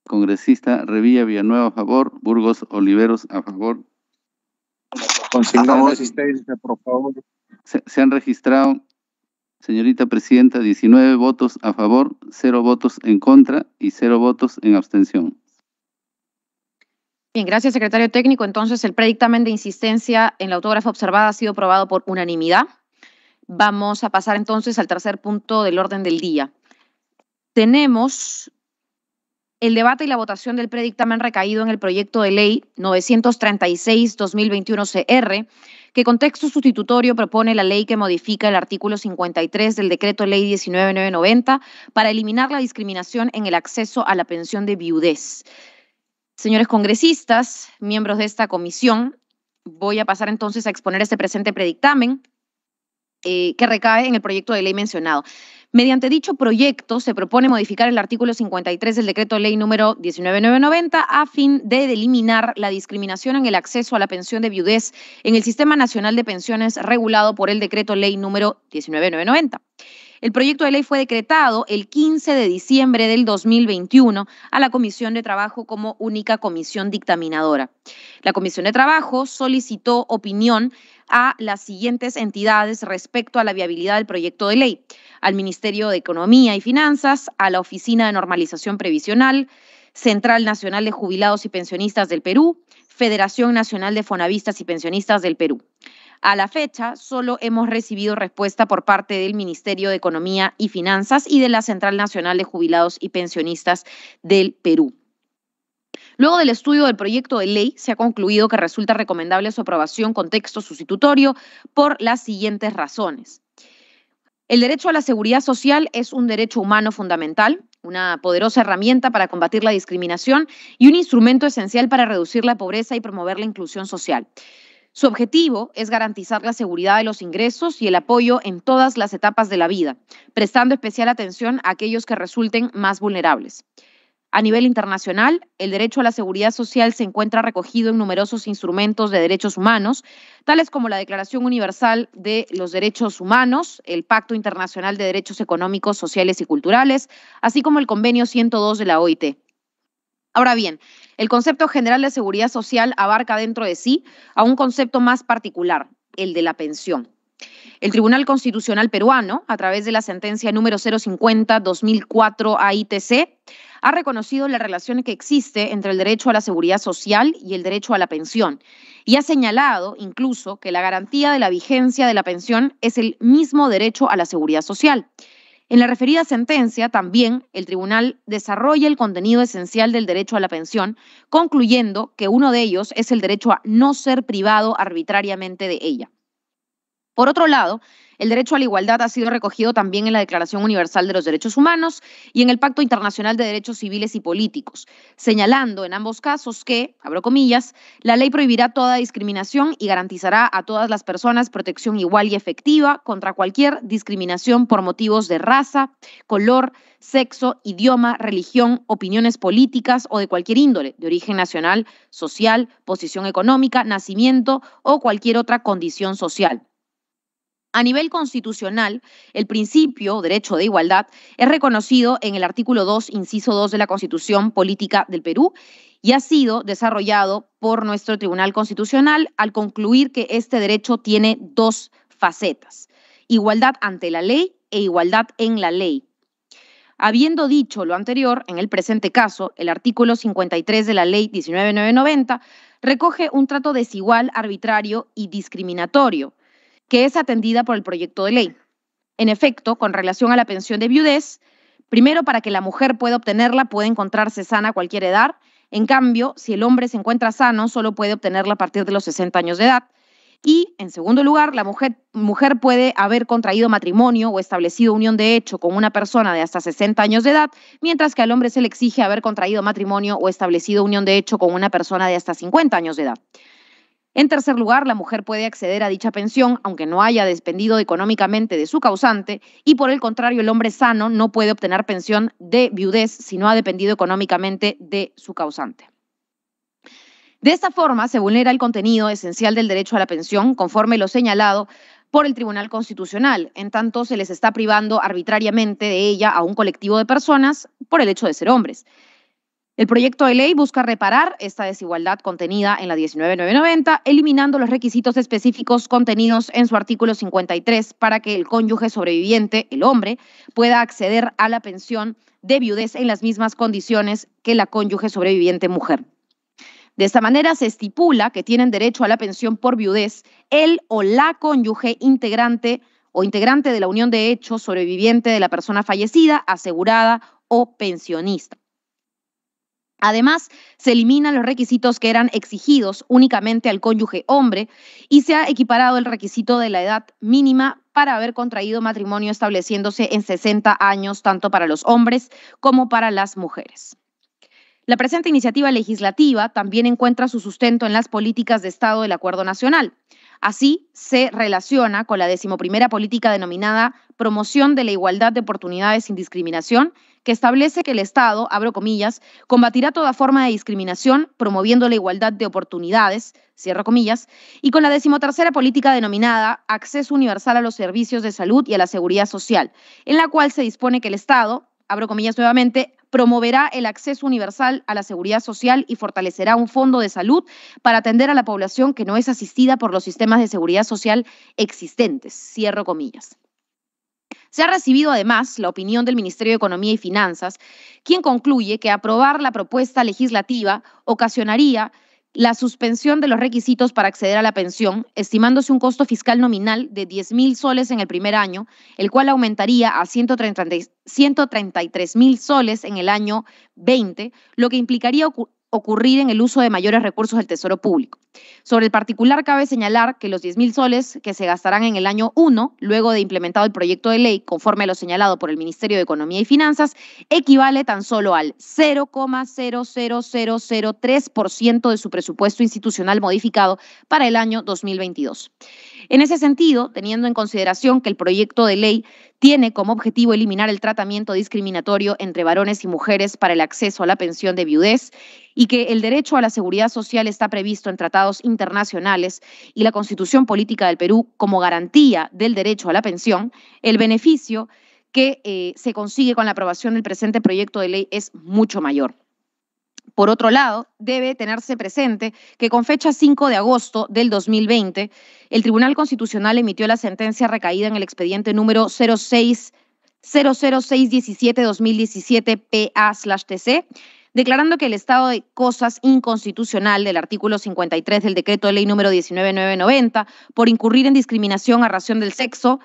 Congresista Revilla Villanueva a favor. Burgos Oliveros a favor. Consignamos asistencia, por favor. Se, se, han registrado, señorita presidenta, 19 votos a favor, 0 votos en contra y 0 votos en abstención. Bien, gracias, secretario técnico. Entonces, el predictamen de insistencia en la autógrafa observada ha sido aprobado por unanimidad. Vamos a pasar entonces al tercer punto del orden del día. Tenemos el debate y la votación del predictamen recaído en el proyecto de ley 936-2021-CR, que con texto sustitutorio propone la ley que modifica el artículo 53 del decreto ley 1990 para eliminar la discriminación en el acceso a la pensión de viudez. Señores congresistas, miembros de esta comisión, voy a pasar entonces a exponer este presente predictamen eh, que recae en el proyecto de ley mencionado. Mediante dicho proyecto se propone modificar el artículo 53 del decreto ley número 19990 a fin de eliminar la discriminación en el acceso a la pensión de viudez en el Sistema Nacional de Pensiones regulado por el decreto ley número 19990. El proyecto de ley fue decretado el 15 de diciembre del 2021 a la Comisión de Trabajo como única comisión dictaminadora. La Comisión de Trabajo solicitó opinión a las siguientes entidades respecto a la viabilidad del proyecto de ley, al Ministerio de Economía y Finanzas, a la Oficina de Normalización Previsional, Central Nacional de Jubilados y Pensionistas del Perú, Federación Nacional de Fonavistas y Pensionistas del Perú. A la fecha, solo hemos recibido respuesta por parte del Ministerio de Economía y Finanzas y de la Central Nacional de Jubilados y Pensionistas del Perú. Luego del estudio del proyecto de ley, se ha concluido que resulta recomendable su aprobación con texto sustitutorio por las siguientes razones. El derecho a la seguridad social es un derecho humano fundamental, una poderosa herramienta para combatir la discriminación y un instrumento esencial para reducir la pobreza y promover la inclusión social. Su objetivo es garantizar la seguridad de los ingresos y el apoyo en todas las etapas de la vida, prestando especial atención a aquellos que resulten más vulnerables. A nivel internacional, el derecho a la seguridad social se encuentra recogido en numerosos instrumentos de derechos humanos, tales como la Declaración Universal de los Derechos Humanos, el Pacto Internacional de Derechos Económicos, Sociales y Culturales, así como el Convenio 102 de la OIT. Ahora bien, el concepto general de seguridad social abarca dentro de sí a un concepto más particular, el de la pensión. El Tribunal Constitucional peruano, a través de la sentencia número 050-2004 AITC, ha reconocido la relación que existe entre el derecho a la seguridad social y el derecho a la pensión y ha señalado incluso que la garantía de la vigencia de la pensión es el mismo derecho a la seguridad social. En la referida sentencia, también, el tribunal desarrolla el contenido esencial del derecho a la pensión, concluyendo que uno de ellos es el derecho a no ser privado arbitrariamente de ella. Por otro lado, el derecho a la igualdad ha sido recogido también en la Declaración Universal de los Derechos Humanos y en el Pacto Internacional de Derechos Civiles y Políticos, señalando en ambos casos que, abro comillas, la ley prohibirá toda discriminación y garantizará a todas las personas protección igual y efectiva contra cualquier discriminación por motivos de raza, color, sexo, idioma, religión, opiniones políticas o de cualquier índole, de origen nacional, social, posición económica, nacimiento o cualquier otra condición social. A nivel constitucional, el principio derecho de igualdad es reconocido en el artículo 2, inciso 2 de la Constitución Política del Perú y ha sido desarrollado por nuestro Tribunal Constitucional al concluir que este derecho tiene dos facetas, igualdad ante la ley e igualdad en la ley. Habiendo dicho lo anterior, en el presente caso, el artículo 53 de la ley 19990 recoge un trato desigual, arbitrario y discriminatorio que es atendida por el proyecto de ley. En efecto, con relación a la pensión de viudez, primero para que la mujer pueda obtenerla puede encontrarse sana a cualquier edad, en cambio, si el hombre se encuentra sano, solo puede obtenerla a partir de los 60 años de edad. Y, en segundo lugar, la mujer, puede haber contraído matrimonio o establecido unión de hecho con una persona de hasta 60 años de edad, mientras que al hombre se le exige haber contraído matrimonio o establecido unión de hecho con una persona de hasta 50 años de edad. En tercer lugar, la mujer puede acceder a dicha pensión aunque no haya dependido económicamente de su causante y por el contrario, el hombre sano no puede obtener pensión de viudez si no ha dependido económicamente de su causante. De esta forma, se vulnera el contenido esencial del derecho a la pensión, conforme lo señalado por el Tribunal Constitucional, en tanto se les está privando arbitrariamente de ella a un colectivo de personas por el hecho de ser hombres. El proyecto de ley busca reparar esta desigualdad contenida en la 19990, eliminando los requisitos específicos contenidos en su artículo 53 para que el cónyuge sobreviviente, el hombre, pueda acceder a la pensión de viudez en las mismas condiciones que la cónyuge sobreviviente mujer. De esta manera se estipula que tienen derecho a la pensión por viudez el o la cónyuge integrante o integrante de la unión de hecho sobreviviente de la persona fallecida, asegurada o pensionista. Además, se eliminan los requisitos que eran exigidos únicamente al cónyuge hombre y se ha equiparado el requisito de la edad mínima para haber contraído matrimonio estableciéndose en 60 años tanto para los hombres como para las mujeres. La presente iniciativa legislativa también encuentra su sustento en las políticas de Estado del Acuerdo Nacional. Así se relaciona con la decimoprimera política denominada Promoción de la Igualdad de Oportunidades sin Discriminación, que establece que el Estado, abro comillas, combatirá toda forma de discriminación promoviendo la igualdad de oportunidades, cierro comillas, y con la decimotercera política denominada Acceso Universal a los Servicios de Salud y a la Seguridad Social, en la cual se dispone que el Estado, abro comillas nuevamente, promoverá el acceso universal a la seguridad social y fortalecerá un fondo de salud para atender a la población que no es asistida por los sistemas de seguridad social existentes. Cierro comillas. Se ha recibido además la opinión del Ministerio de Economía y Finanzas, quien concluye que aprobar la propuesta legislativa ocasionaría la suspensión de los requisitos para acceder a la pensión, estimándose un costo fiscal nominal de 10.000 mil soles en el primer año, el cual aumentaría a 133 mil soles en el año 20, lo que implicaría ocurrir en el uso de mayores recursos del Tesoro Público. Sobre el particular, cabe señalar que los 10.000 mil soles que se gastarán en el año 1, luego de implementado el proyecto de ley, conforme a lo señalado por el Ministerio de Economía y Finanzas, equivale tan solo al 0,00003% de su presupuesto institucional modificado para el año 2022. En ese sentido, teniendo en consideración que el proyecto de ley tiene como objetivo eliminar el tratamiento discriminatorio entre varones y mujeres para el acceso a la pensión de viudez y que el derecho a la seguridad social está previsto en tratados internacionales y la Constitución Política del Perú como garantía del derecho a la pensión, el beneficio que eh, se consigue con la aprobación del presente proyecto de ley es mucho mayor. Por otro lado, debe tenerse presente que con fecha 5 de agosto del 2020, el Tribunal Constitucional emitió la sentencia recaída en el expediente número 00617 2017 PA/TC, declarando que el estado de cosas inconstitucional del artículo 53 del decreto de ley número 19990 por incurrir en discriminación a razón del sexo,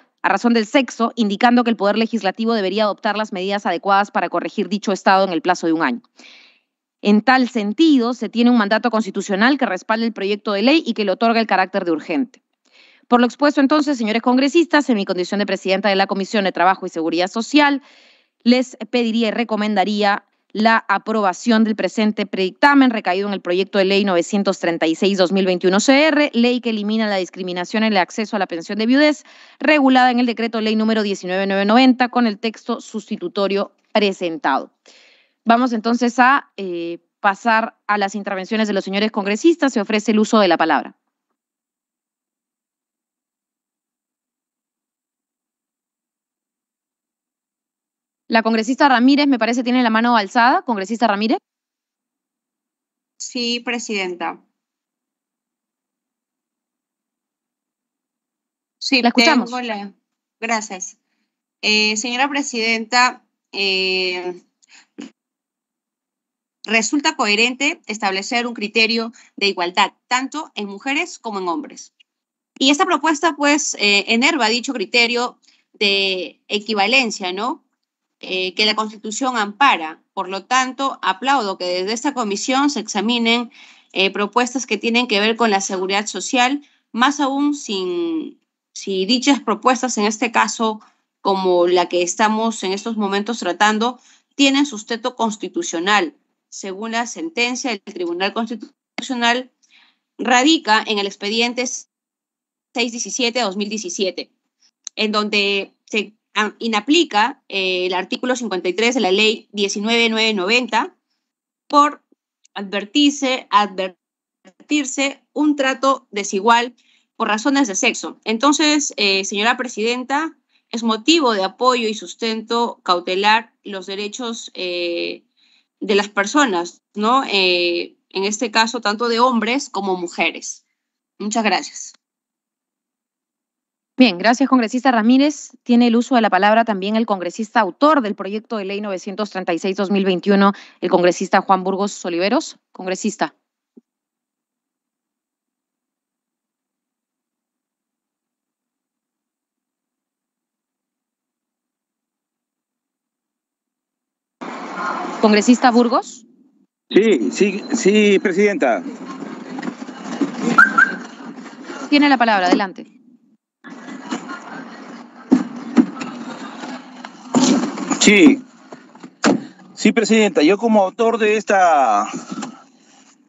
indicando que el poder legislativo debería adoptar las medidas adecuadas para corregir dicho estado en el plazo de un año. En tal sentido, se tiene un mandato constitucional que respalde el proyecto de ley y que le otorga el carácter de urgente. Por lo expuesto entonces, señores congresistas, en mi condición de presidenta de la Comisión de Trabajo y Seguridad Social, les pediría y recomendaría la aprobación del presente predictamen recaído en el proyecto de ley 936-2021-CR, ley que elimina la discriminación en el acceso a la pensión de viudez, regulada en el decreto ley número 1990 con el texto sustitutorio presentado. Vamos entonces a eh, pasar a las intervenciones de los señores congresistas. Se ofrece el uso de la palabra. La congresista Ramírez, me parece, tiene la mano alzada. Congresista Ramírez. Sí, presidenta. Sí, la escuchamos. La... Gracias. Eh, señora presidenta, eh, resulta coherente establecer un criterio de igualdad, tanto en mujeres como en hombres. Y esta propuesta, pues, eh, enerva dicho criterio de equivalencia, ¿no? Eh, que la Constitución ampara. Por lo tanto, aplaudo que desde esta comisión se examinen eh, propuestas que tienen que ver con la seguridad social, más aún si dichas propuestas, en este caso, como la que estamos en estos momentos tratando, tienen sustento constitucional según la sentencia del Tribunal Constitucional, radica en el expediente 617-2017, en donde se ah, inaplica eh, el artículo 53 de la ley 19990 por advertirse, advertirse un trato desigual por razones de sexo. Entonces, eh, señora presidenta, es motivo de apoyo y sustento cautelar los derechos eh, de las personas, ¿no? Eh, en este caso, tanto de hombres como mujeres. Muchas gracias. Bien, gracias, congresista Ramírez. Tiene el uso de la palabra también el congresista autor del proyecto de ley 936-2021, el congresista Juan Burgos Oliveros. Congresista. Congresista Burgos. Sí, sí, sí, presidenta. Tiene la palabra, adelante. Sí, sí, presidenta. Yo como autor de esta,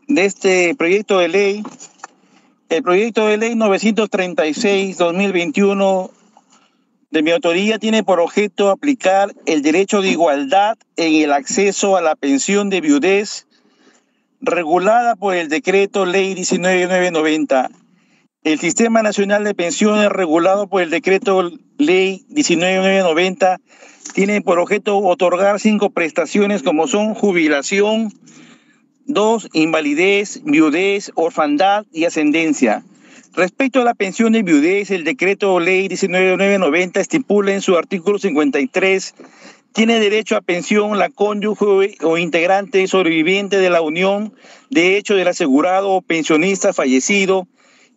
de este proyecto de ley, el proyecto de ley 936-2021 de mi autoría tiene por objeto aplicar el derecho de igualdad en el acceso a la pensión de viudez regulada por el decreto ley 19990. El Sistema Nacional de Pensiones regulado por el decreto ley 19990 tiene por objeto otorgar cinco prestaciones como son jubilación, dos, invalidez, viudez, orfandad y ascendencia. Respecto a la pensión de viudez, el decreto ley 19990 estipula en su artículo 53, tiene derecho a pensión la cónyuge o integrante sobreviviente de la unión de hecho del asegurado o pensionista fallecido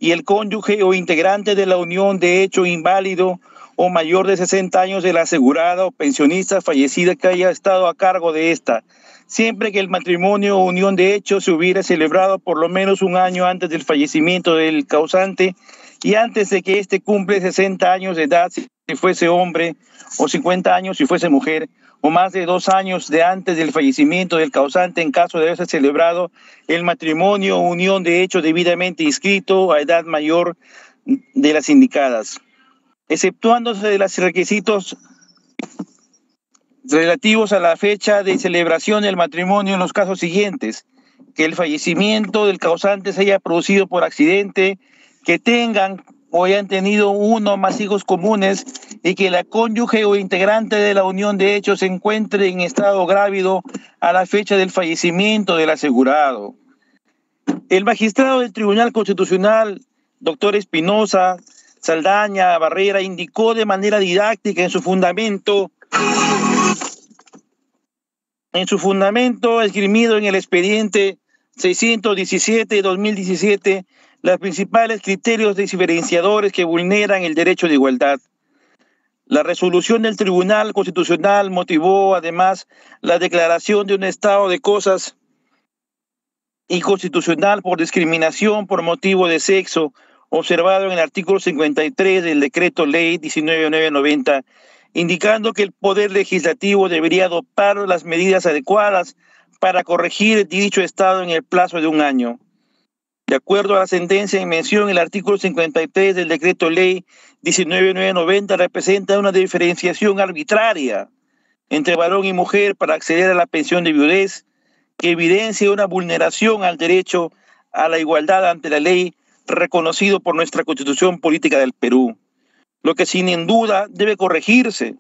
y el cónyuge o integrante de la unión de hecho inválido o mayor de 60 años de la asegurada o pensionista fallecida que haya estado a cargo de esta siempre que el matrimonio o unión de hecho se hubiera celebrado por lo menos un año antes del fallecimiento del causante y antes de que éste cumple 60 años de edad si fuese hombre o 50 años si fuese mujer o más de dos años de antes del fallecimiento del causante en caso de haberse celebrado el matrimonio o unión de hecho debidamente inscrito a edad mayor de las indicadas, exceptuándose de los requisitos relativos a la fecha de celebración del matrimonio en los casos siguientes, que el fallecimiento del causante se haya producido por accidente, que tengan o hayan tenido uno o más hijos comunes y que la cónyuge o integrante de la unión de hecho se encuentre en estado grávido a la fecha del fallecimiento del asegurado. El magistrado del Tribunal Constitucional, doctor Espinosa, Saldaña, Barrera, indicó de manera didáctica en su fundamento en su fundamento esgrimido en el expediente 617-2017 los principales criterios diferenciadores que vulneran el derecho de igualdad. La resolución del Tribunal Constitucional motivó además la declaración de un estado de cosas inconstitucional por discriminación por motivo de sexo, observado en el artículo 53 del decreto ley 19990 indicando que el Poder Legislativo debería adoptar las medidas adecuadas para corregir dicho estado en el plazo de un año. De acuerdo a la sentencia en mención, el artículo 53 del decreto ley 19990 representa una diferenciación arbitraria entre varón y mujer para acceder a la pensión de viudez que evidencia una vulneración al derecho a la igualdad ante la ley reconocido por nuestra Constitución Política del Perú lo que sin duda debe corregirse,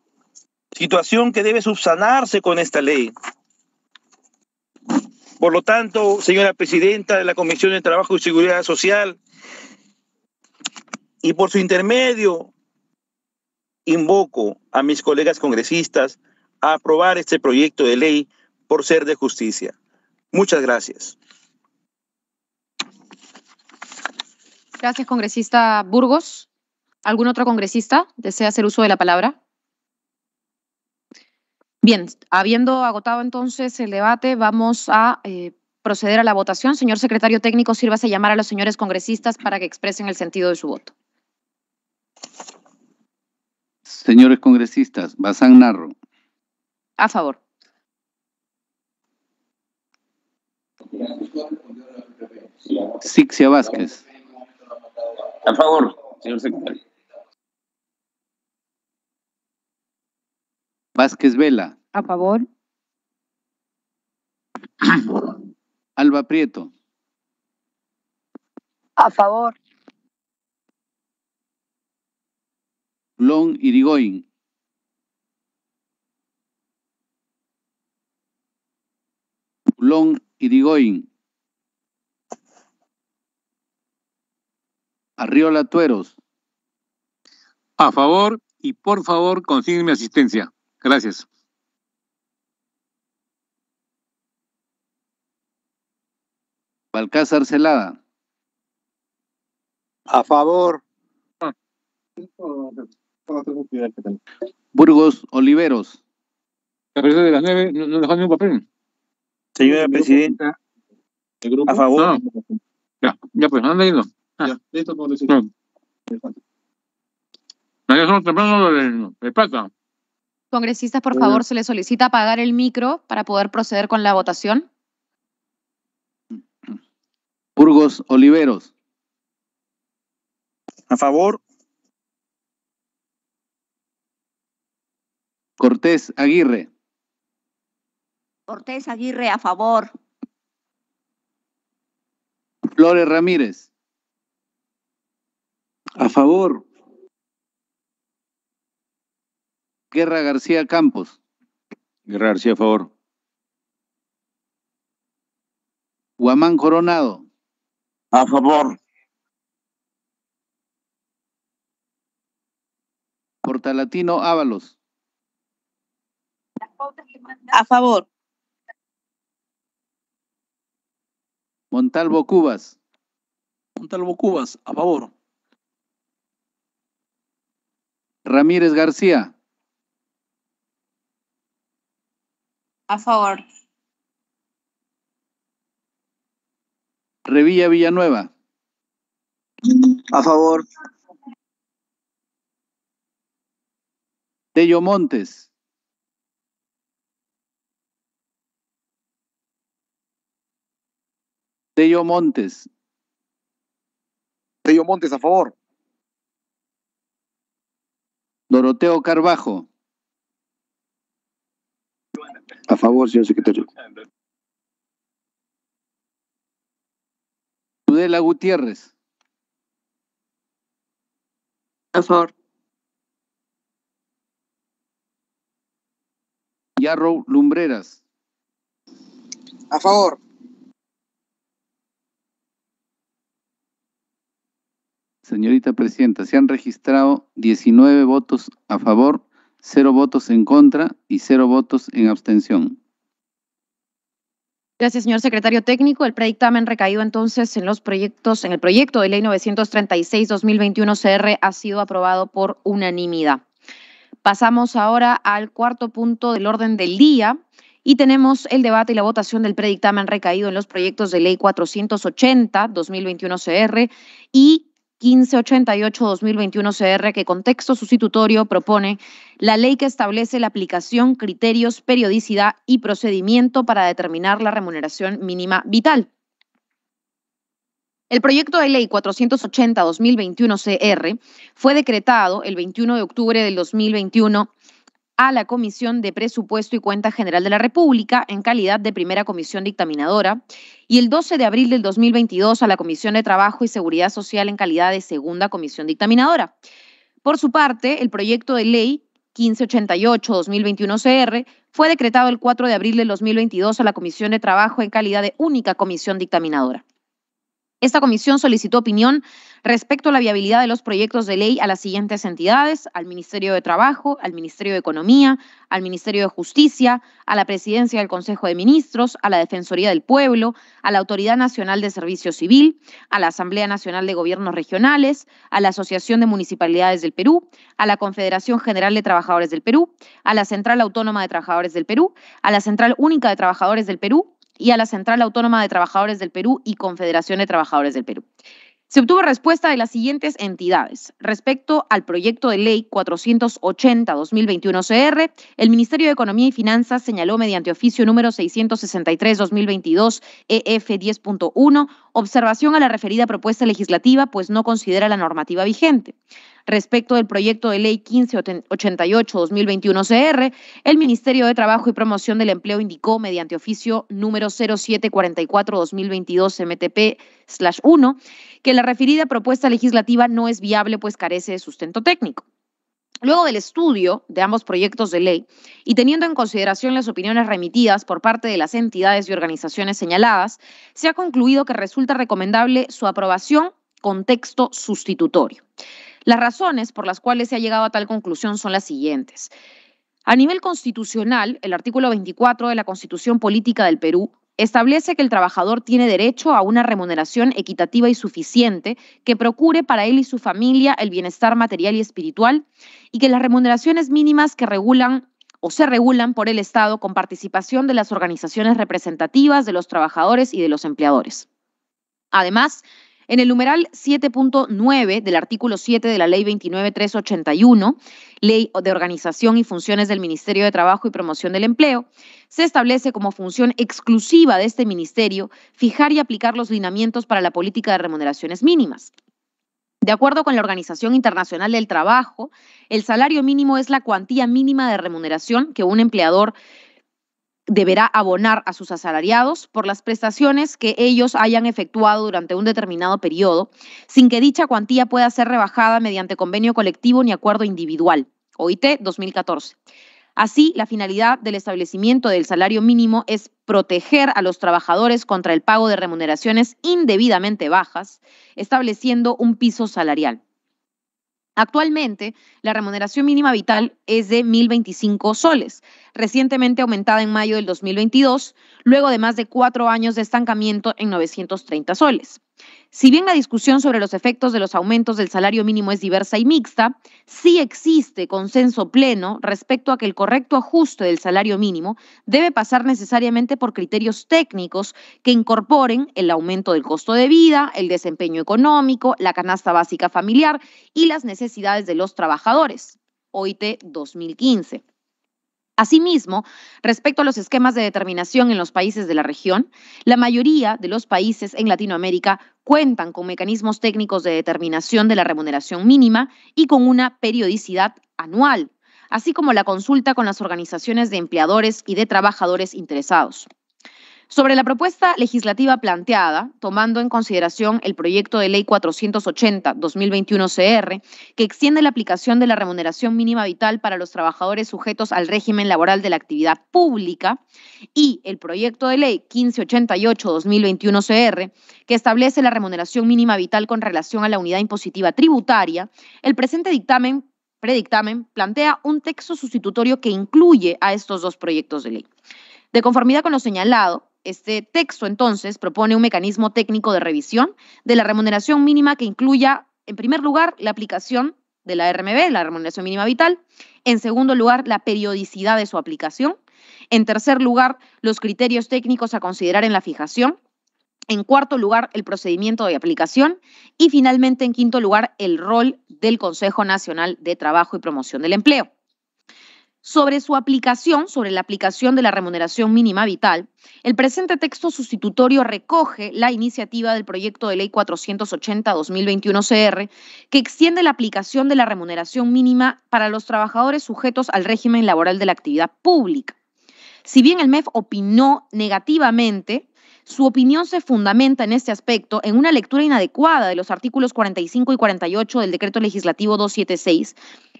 situación que debe subsanarse con esta ley. Por lo tanto, señora presidenta de la Comisión de Trabajo y Seguridad Social, y por su intermedio, invoco a mis colegas congresistas a aprobar este proyecto de ley por ser de justicia. Muchas gracias. Gracias, congresista Burgos. ¿Algún otro congresista desea hacer uso de la palabra? Bien, habiendo agotado entonces el debate, vamos a eh, proceder a la votación. Señor secretario técnico, sírvase a llamar a los señores congresistas para que expresen el sentido de su voto. Señores congresistas, Bazán Narro. A favor. Sixia Vázquez. A favor, señor secretario. Vázquez Vela. A favor. Alba Prieto. A favor. Long Irigoyen. Long Irigoyen. Arriola Tueros. A favor y por favor consigue mi asistencia. Gracias. Balcázar Celada. A favor. Ah. Burgos Oliveros. La presidenta de las nueve no, dejó ningún papel. Señora Presidenta. grupo? A favor. Ya, ya pues, anda yendo. Ah. Ya, listo con decir. No. Nadie son temprano de, de plata. Congresistas, por favor, se le solicita apagar el micro para poder proceder con la votación. Burgos Oliveros. A favor. Cortés Aguirre. Cortés Aguirre, a favor. Flores Ramírez. A favor. Guerra García Campos. Guerra García, a favor. Guamán Coronado. A favor. Portalatino Ábalos. A favor. Montalvo Cubas. Montalvo Cubas, a favor. Ramírez García. A favor. Revilla Villanueva. A favor. Tello Montes. Tello Montes. Tello Montes, a favor. Doroteo Carvajo. A favor, señor secretario. Tudela Gutiérrez. A favor. Yarrow Lumbreras. A favor. Señorita Presidenta, se han registrado 19 votos a favor, cero votos en contra y cero votos en abstención. Gracias, señor secretario técnico. El predictamen recaído entonces en los proyectos, en el proyecto de ley 936-2021 CR ha sido aprobado por unanimidad. Pasamos ahora al cuarto punto del orden del día y tenemos el debate y la votación del predictamen recaído en los proyectos de ley 480-2021 CR y 1588-2021 CR que con texto sustitutorio propone la ley que establece la aplicación, criterios, periodicidad y procedimiento para determinar la remuneración mínima vital. El proyecto de ley 480-2021 CR fue decretado el 21 de octubre del 2021 a la Comisión de Presupuesto y Cuenta General de la República en calidad de primera comisión dictaminadora y el 12 de abril del 2022 a la Comisión de Trabajo y Seguridad Social en calidad de segunda comisión dictaminadora. Por su parte, el proyecto de ley 1588-2021-CR fue decretado el 4 de abril del 2022 a la Comisión de Trabajo en calidad de única comisión dictaminadora. Esta comisión solicitó opinión respecto a la viabilidad de los proyectos de ley a las siguientes entidades, al Ministerio de Trabajo, al Ministerio de Economía, al Ministerio de Justicia, a la Presidencia del Consejo de Ministros, a la Defensoría del Pueblo, a la Autoridad Nacional de Servicio Civil, a la Asamblea Nacional de Gobiernos Regionales, a la Asociación de Municipalidades del Perú, a la Confederación General de Trabajadores del Perú, a la Central Autónoma de Trabajadores del Perú, a la Central Única de Trabajadores del Perú, y a la Central Autónoma de Trabajadores del Perú y Confederación de Trabajadores del Perú. Se obtuvo respuesta de las siguientes entidades. Respecto al proyecto de ley 480-2021-CR, el Ministerio de Economía y Finanzas señaló mediante oficio número 663-2022 EF 10.1 observación a la referida propuesta legislativa, pues no considera la normativa vigente. Respecto del proyecto de ley 1588-2021-CR, el Ministerio de Trabajo y Promoción del Empleo indicó mediante oficio número 0744-2022 MTP-1 que la referida propuesta legislativa no es viable pues carece de sustento técnico. Luego del estudio de ambos proyectos de ley y teniendo en consideración las opiniones remitidas por parte de las entidades y organizaciones señaladas, se ha concluido que resulta recomendable su aprobación con texto sustitutorio. Las razones por las cuales se ha llegado a tal conclusión son las siguientes. A nivel constitucional, el artículo 24 de la Constitución Política del Perú Establece que el trabajador tiene derecho a una remuneración equitativa y suficiente que procure para él y su familia el bienestar material y espiritual y que las remuneraciones mínimas que regulan o se regulan por el Estado con participación de las organizaciones representativas de los trabajadores y de los empleadores. Además, en el numeral 7.9 del artículo 7 de la Ley 29381, Ley de Organización y Funciones del Ministerio de Trabajo y Promoción del Empleo, se establece como función exclusiva de este ministerio fijar y aplicar los lineamientos para la política de remuneraciones mínimas. De acuerdo con la Organización Internacional del Trabajo, el salario mínimo es la cuantía mínima de remuneración que un empleador deberá abonar a sus asalariados por las prestaciones que ellos hayan efectuado durante un determinado periodo, sin que dicha cuantía pueda ser rebajada mediante convenio colectivo ni acuerdo individual. OIT 2014. Así, la finalidad del establecimiento del salario mínimo es proteger a los trabajadores contra el pago de remuneraciones indebidamente bajas, estableciendo un piso salarial. Actualmente, la remuneración mínima vital es de 1.025 soles, recientemente aumentada en mayo del 2022, luego de más de cuatro años de estancamiento en 930 soles. Si bien la discusión sobre los efectos de los aumentos del salario mínimo es diversa y mixta, sí existe consenso pleno respecto a que el correcto ajuste del salario mínimo debe pasar necesariamente por criterios técnicos que incorporen el aumento del costo de vida, el desempeño económico, la canasta básica familiar y las necesidades de los trabajadores. OIT 2015. Asimismo, respecto a los esquemas de determinación en los países de la región, la mayoría de los países en Latinoamérica cuentan con mecanismos técnicos de determinación de la remuneración mínima y con una periodicidad anual, así como la consulta con las organizaciones de empleadores y de trabajadores interesados. Sobre la propuesta legislativa planteada, tomando en consideración el proyecto de ley 480-2021-CR, que extiende la aplicación de la remuneración mínima vital para los trabajadores sujetos al régimen laboral de la actividad pública, y el proyecto de ley 1588-2021-CR, que establece la remuneración mínima vital con relación a la unidad impositiva tributaria, el presente dictamen predictamen plantea un texto sustitutorio que incluye a estos dos proyectos de ley. De conformidad con lo señalado, este texto, entonces, propone un mecanismo técnico de revisión de la remuneración mínima que incluya, en primer lugar, la aplicación de la RMB, la remuneración mínima vital, en segundo lugar, la periodicidad de su aplicación, en tercer lugar, los criterios técnicos a considerar en la fijación, en cuarto lugar, el procedimiento de aplicación. Y finalmente, en quinto lugar, el rol del Consejo Nacional de Trabajo y Promoción del Empleo. Sobre su aplicación, sobre la aplicación de la remuneración mínima vital, el presente texto sustitutorio recoge la iniciativa del proyecto de ley 480-2021-CR que extiende la aplicación de la remuneración mínima para los trabajadores sujetos al régimen laboral de la actividad pública. Si bien el MEF opinó negativamente, su opinión se fundamenta en este aspecto en una lectura inadecuada de los artículos 45 y 48 del Decreto Legislativo 276,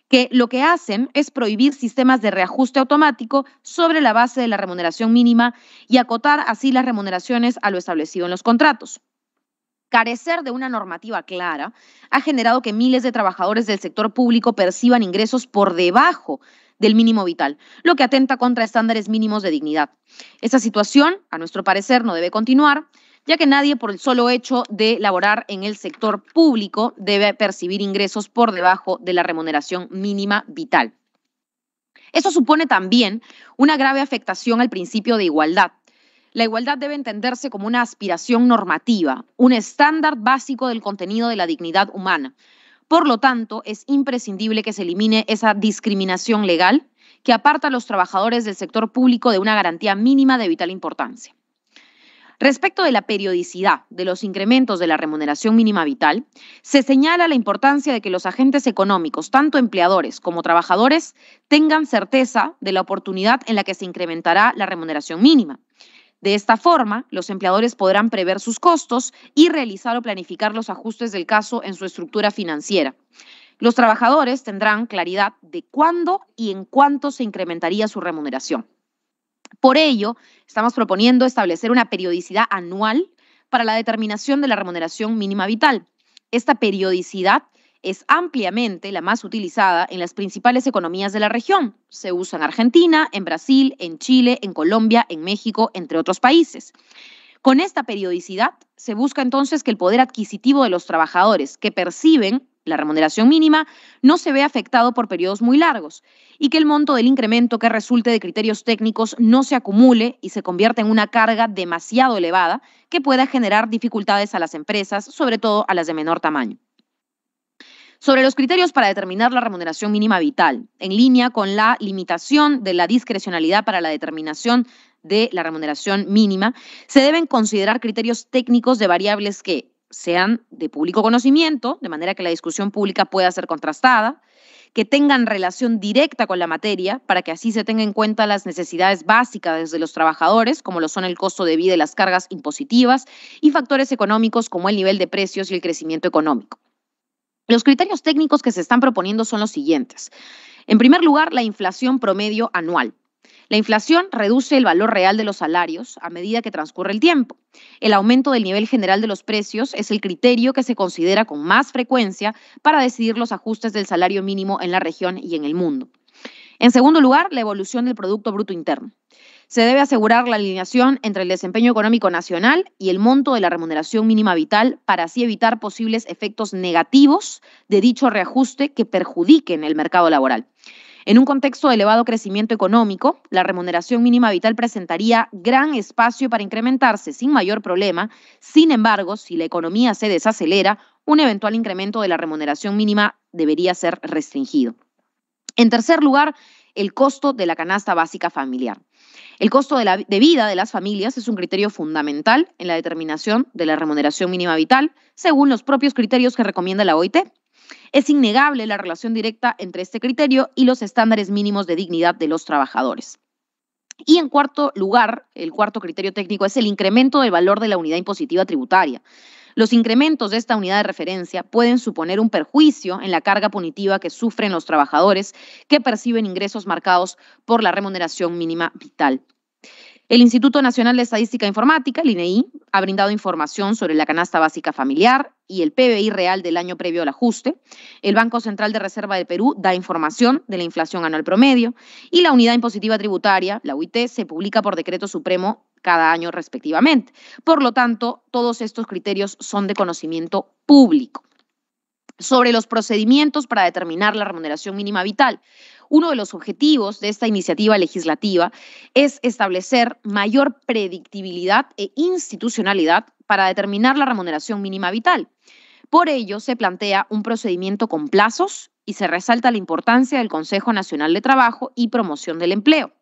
que lo que hacen es prohibir sistemas de reajuste automático sobre la base de la remuneración mínima y acotar así las remuneraciones a lo establecido en los contratos. Carecer de una normativa clara ha generado que miles de trabajadores del sector público perciban ingresos por debajo del mínimo vital, lo que atenta contra estándares mínimos de dignidad. Esa situación, a nuestro parecer, no debe continuar ya que nadie por el solo hecho de laborar en el sector público debe percibir ingresos por debajo de la remuneración mínima vital. Eso supone también una grave afectación al principio de igualdad. La igualdad debe entenderse como una aspiración normativa, un estándar básico del contenido de la dignidad humana. Por lo tanto, es imprescindible que se elimine esa discriminación legal que aparta a los trabajadores del sector público de una garantía mínima de vital importancia. Respecto de la periodicidad de los incrementos de la remuneración mínima vital, se señala la importancia de que los agentes económicos, tanto empleadores como trabajadores, tengan certeza de la oportunidad en la que se incrementará la remuneración mínima. De esta forma, los empleadores podrán prever sus costos y realizar o planificar los ajustes del caso en su estructura financiera. Los trabajadores tendrán claridad de cuándo y en cuánto se incrementaría su remuneración. Por ello, estamos proponiendo establecer una periodicidad anual para la determinación de la remuneración mínima vital. Esta periodicidad es ampliamente la más utilizada en las principales economías de la región. Se usa en Argentina, en Brasil, en Chile, en Colombia, en México, entre otros países. Con esta periodicidad se busca entonces que el poder adquisitivo de los trabajadores que perciben la remuneración mínima no se ve afectado por periodos muy largos y que el monto del incremento que resulte de criterios técnicos no se acumule y se convierta en una carga demasiado elevada que pueda generar dificultades a las empresas, sobre todo a las de menor tamaño. Sobre los criterios para determinar la remuneración mínima vital, en línea con la limitación de la discrecionalidad para la determinación de la remuneración mínima, se deben considerar criterios técnicos de variables que, sean de público conocimiento, de manera que la discusión pública pueda ser contrastada, que tengan relación directa con la materia, para que así se tengan en cuenta las necesidades básicas de los trabajadores, como lo son el costo de vida y las cargas impositivas, y factores económicos como el nivel de precios y el crecimiento económico. Los criterios técnicos que se están proponiendo son los siguientes. En primer lugar, la inflación promedio anual, la inflación reduce el valor real de los salarios a medida que transcurre el tiempo. El aumento del nivel general de los precios es el criterio que se considera con más frecuencia para decidir los ajustes del salario mínimo en la región y en el mundo. En segundo lugar, la evolución del Producto Bruto Interno. Se debe asegurar la alineación entre el desempeño económico nacional y el monto de la remuneración mínima vital para así evitar posibles efectos negativos de dicho reajuste que perjudiquen el mercado laboral. En un contexto de elevado crecimiento económico, la remuneración mínima vital presentaría gran espacio para incrementarse sin mayor problema. Sin embargo, si la economía se desacelera, un eventual incremento de la remuneración mínima debería ser restringido. En tercer lugar, el costo de la canasta básica familiar. El costo de, la, vida de las familias es un criterio fundamental en la determinación de la remuneración mínima vital, según los propios criterios que recomienda la OIT, es innegable la relación directa entre este criterio y los estándares mínimos de dignidad de los trabajadores. Y en cuarto lugar, el cuarto criterio técnico es el incremento del valor de la unidad impositiva tributaria. Los incrementos de esta unidad de referencia pueden suponer un perjuicio en la carga punitiva que sufren los trabajadores que perciben ingresos marcados por la remuneración mínima vital. El Instituto Nacional de Estadística e Informática, el INEI, e ha brindado información sobre la canasta básica familiar y el PBI real del año previo al ajuste. El Banco Central de Reserva de Perú da información de la inflación anual promedio y la Unidad Impositiva Tributaria, la UIT, se publica por decreto supremo cada año respectivamente. Por lo tanto, todos estos criterios son de conocimiento público sobre los procedimientos para determinar la remuneración mínima vital. Uno de los objetivos de esta iniciativa legislativa es establecer mayor predictibilidad e institucionalidad para determinar la remuneración mínima vital. Por ello, se plantea un procedimiento con plazos y se resalta la importancia del Consejo Nacional de Trabajo y Promoción del Empleo.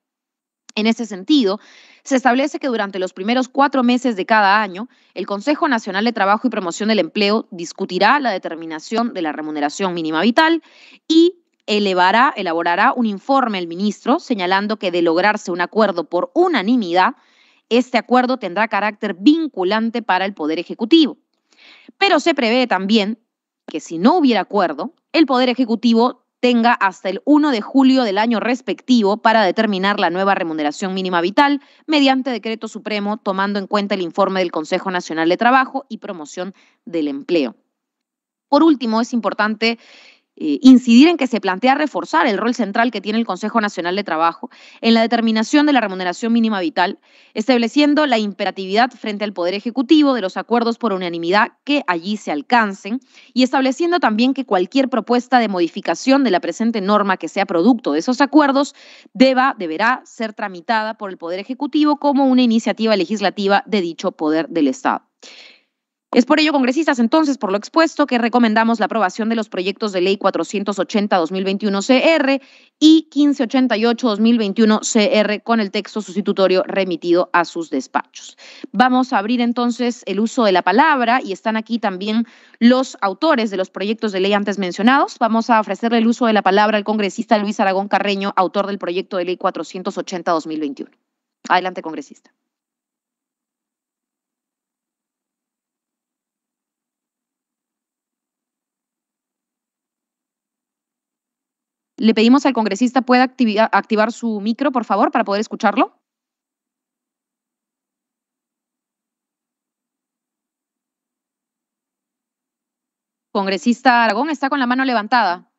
En ese sentido, se establece que durante los primeros cuatro meses de cada año, el Consejo Nacional de Trabajo y Promoción del Empleo discutirá la determinación de la remuneración mínima vital y elevará, elaborará un informe el ministro señalando que de lograrse un acuerdo por unanimidad, este acuerdo tendrá carácter vinculante para el Poder Ejecutivo. Pero se prevé también que si no hubiera acuerdo, el Poder Ejecutivo tenga hasta el 1 de julio del año respectivo para determinar la nueva remuneración mínima vital mediante decreto supremo, tomando en cuenta el informe del Consejo Nacional de Trabajo y Promoción del Empleo. Por último, es importante eh, incidir en que se plantea reforzar el rol central que tiene el Consejo Nacional de Trabajo en la determinación de la remuneración mínima vital, estableciendo la imperatividad frente al Poder Ejecutivo de los acuerdos por unanimidad que allí se alcancen y estableciendo también que cualquier propuesta de modificación de la presente norma que sea producto de esos acuerdos deba, deberá ser tramitada por el Poder Ejecutivo como una iniciativa legislativa de dicho Poder del Estado. Es por ello, congresistas, entonces, por lo expuesto, que recomendamos la aprobación de los proyectos de ley 480-2021-CR y 1588-2021-CR con el texto sustitutorio remitido a sus despachos. Vamos a abrir entonces el uso de la palabra y están aquí también los autores de los proyectos de ley antes mencionados. Vamos a ofrecerle el uso de la palabra al congresista Luis Aragón Carreño, autor del proyecto de ley 480-2021. Adelante, congresista. Le pedimos al congresista pueda activar su micro, por favor, para poder escucharlo. Congresista Aragón está con la mano levantada.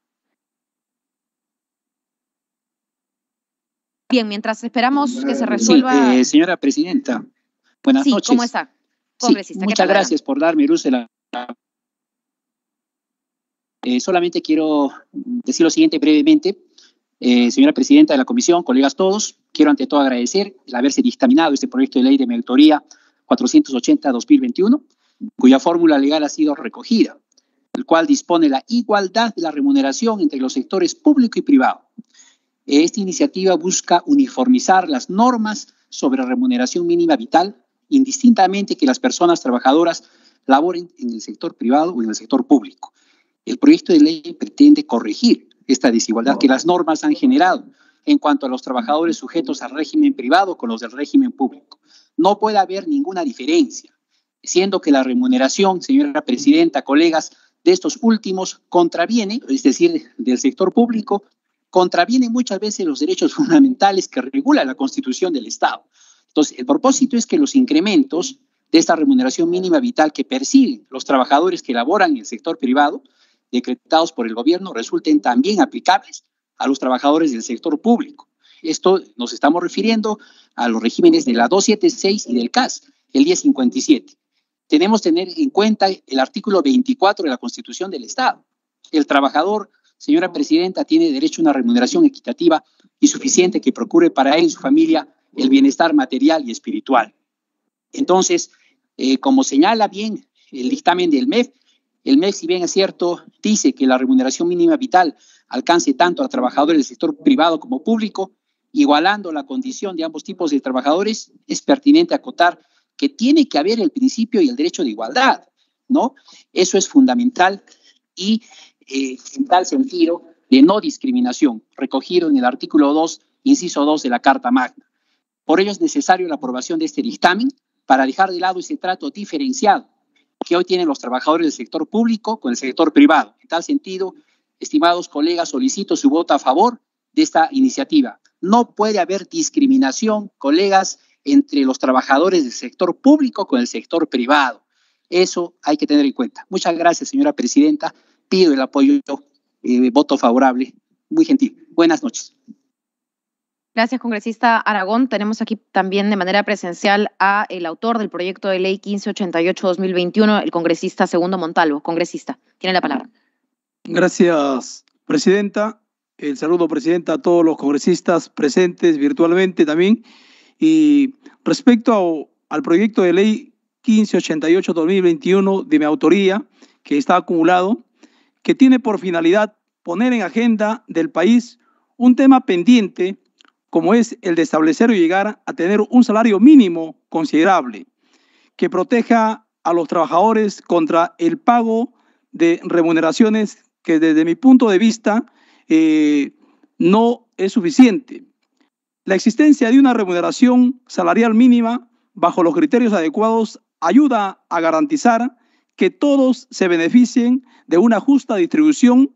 Bien, mientras esperamos que se resuelva. Sí, eh, señora presidenta, buenas sí, noches. ¿Cómo está? Congresista, muchas gracias por darme luz de la eh, solamente quiero decir lo siguiente brevemente. Eh, señora presidenta de la comisión, colegas todos, quiero ante todo agradecer el haberse dictaminado este proyecto de ley de mentoría 480-2021, cuya fórmula legal ha sido recogida, el cual dispone la igualdad de la remuneración entre los sectores público y privado. Eh, esta iniciativa busca uniformizar las normas sobre remuneración mínima vital, indistintamente que las personas trabajadoras laboren en el sector privado o en el sector público. El proyecto de ley pretende corregir esta desigualdad que las normas han generado en cuanto a los trabajadores sujetos al régimen privado con los del régimen público. No puede haber ninguna diferencia, siendo que la remuneración, señora presidenta, colegas, de estos últimos contraviene, es decir, del sector público, contraviene muchas veces los derechos fundamentales que regula la constitución del Estado. Entonces, el propósito es que los incrementos de esta remuneración mínima vital que perciben los trabajadores que laboran en el sector privado decretados por el gobierno resulten también aplicables a los trabajadores del sector público. Esto nos estamos refiriendo a los regímenes de la 276 y del CAS, el 1057. Tenemos que tener en cuenta el artículo 24 de la Constitución del Estado. El trabajador, señora presidenta, tiene derecho a una remuneración equitativa y suficiente que procure para él y su familia el bienestar material y espiritual. Entonces, eh, como señala bien el dictamen del MEF, el mes, si bien es cierto, dice que la remuneración mínima vital alcance tanto a trabajadores del sector privado como público, igualando la condición de ambos tipos de trabajadores, es pertinente acotar que tiene que haber el principio y el derecho de igualdad, ¿no? Eso es fundamental y eh, en tal sentido de no discriminación, recogido en el artículo 2, inciso 2 de la Carta Magna. Por ello es necesario la aprobación de este dictamen para dejar de lado ese trato diferenciado que hoy tienen los trabajadores del sector público con el sector privado. En tal sentido, estimados colegas, solicito su voto a favor de esta iniciativa. No puede haber discriminación, colegas, entre los trabajadores del sector público con el sector privado. Eso hay que tener en cuenta. Muchas gracias, señora presidenta. Pido el apoyo, eh, voto favorable. Muy gentil. Buenas noches. Gracias, congresista Aragón. Tenemos aquí también de manera presencial a el autor del proyecto de ley 1588-2021, el congresista Segundo Montalvo. Congresista, tiene la palabra. Gracias, presidenta. El saludo, presidenta, a todos los congresistas presentes virtualmente también. Y respecto al proyecto de ley 1588-2021 de mi autoría, que está acumulado, que tiene por finalidad poner en agenda del país un tema pendiente como es el de establecer y llegar a tener un salario mínimo considerable que proteja a los trabajadores contra el pago de remuneraciones que desde mi punto de vista eh, no es suficiente. La existencia de una remuneración salarial mínima bajo los criterios adecuados ayuda a garantizar que todos se beneficien de una justa distribución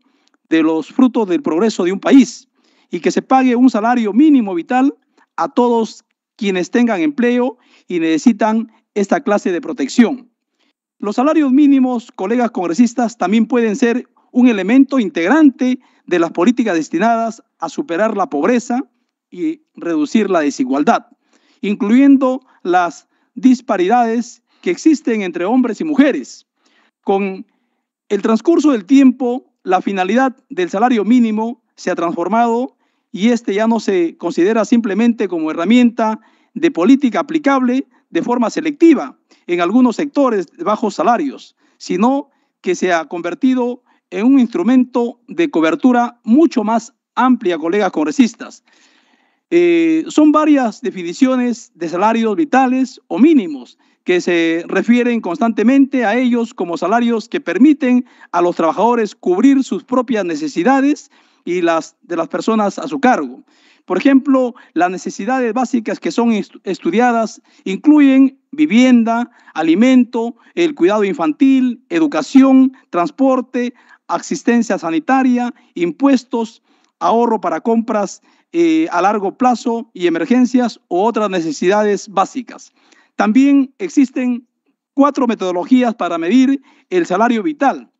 de los frutos del progreso de un país y que se pague un salario mínimo vital a todos quienes tengan empleo y necesitan esta clase de protección. Los salarios mínimos, colegas congresistas, también pueden ser un elemento integrante de las políticas destinadas a superar la pobreza y reducir la desigualdad, incluyendo las disparidades que existen entre hombres y mujeres. Con el transcurso del tiempo, la finalidad del salario mínimo se ha transformado y este ya no se considera simplemente como herramienta de política aplicable de forma selectiva en algunos sectores de bajos salarios, sino que se ha convertido en un instrumento de cobertura mucho más amplia, colegas congresistas. Eh, son varias definiciones de salarios vitales o mínimos que se refieren constantemente a ellos como salarios que permiten a los trabajadores cubrir sus propias necesidades y las de las personas a su cargo. Por ejemplo, las necesidades básicas que son estudiadas incluyen vivienda, alimento, el cuidado infantil, educación, transporte, asistencia sanitaria, impuestos, ahorro para compras eh, a largo plazo y emergencias o otras necesidades básicas. También existen cuatro metodologías para medir el salario vital.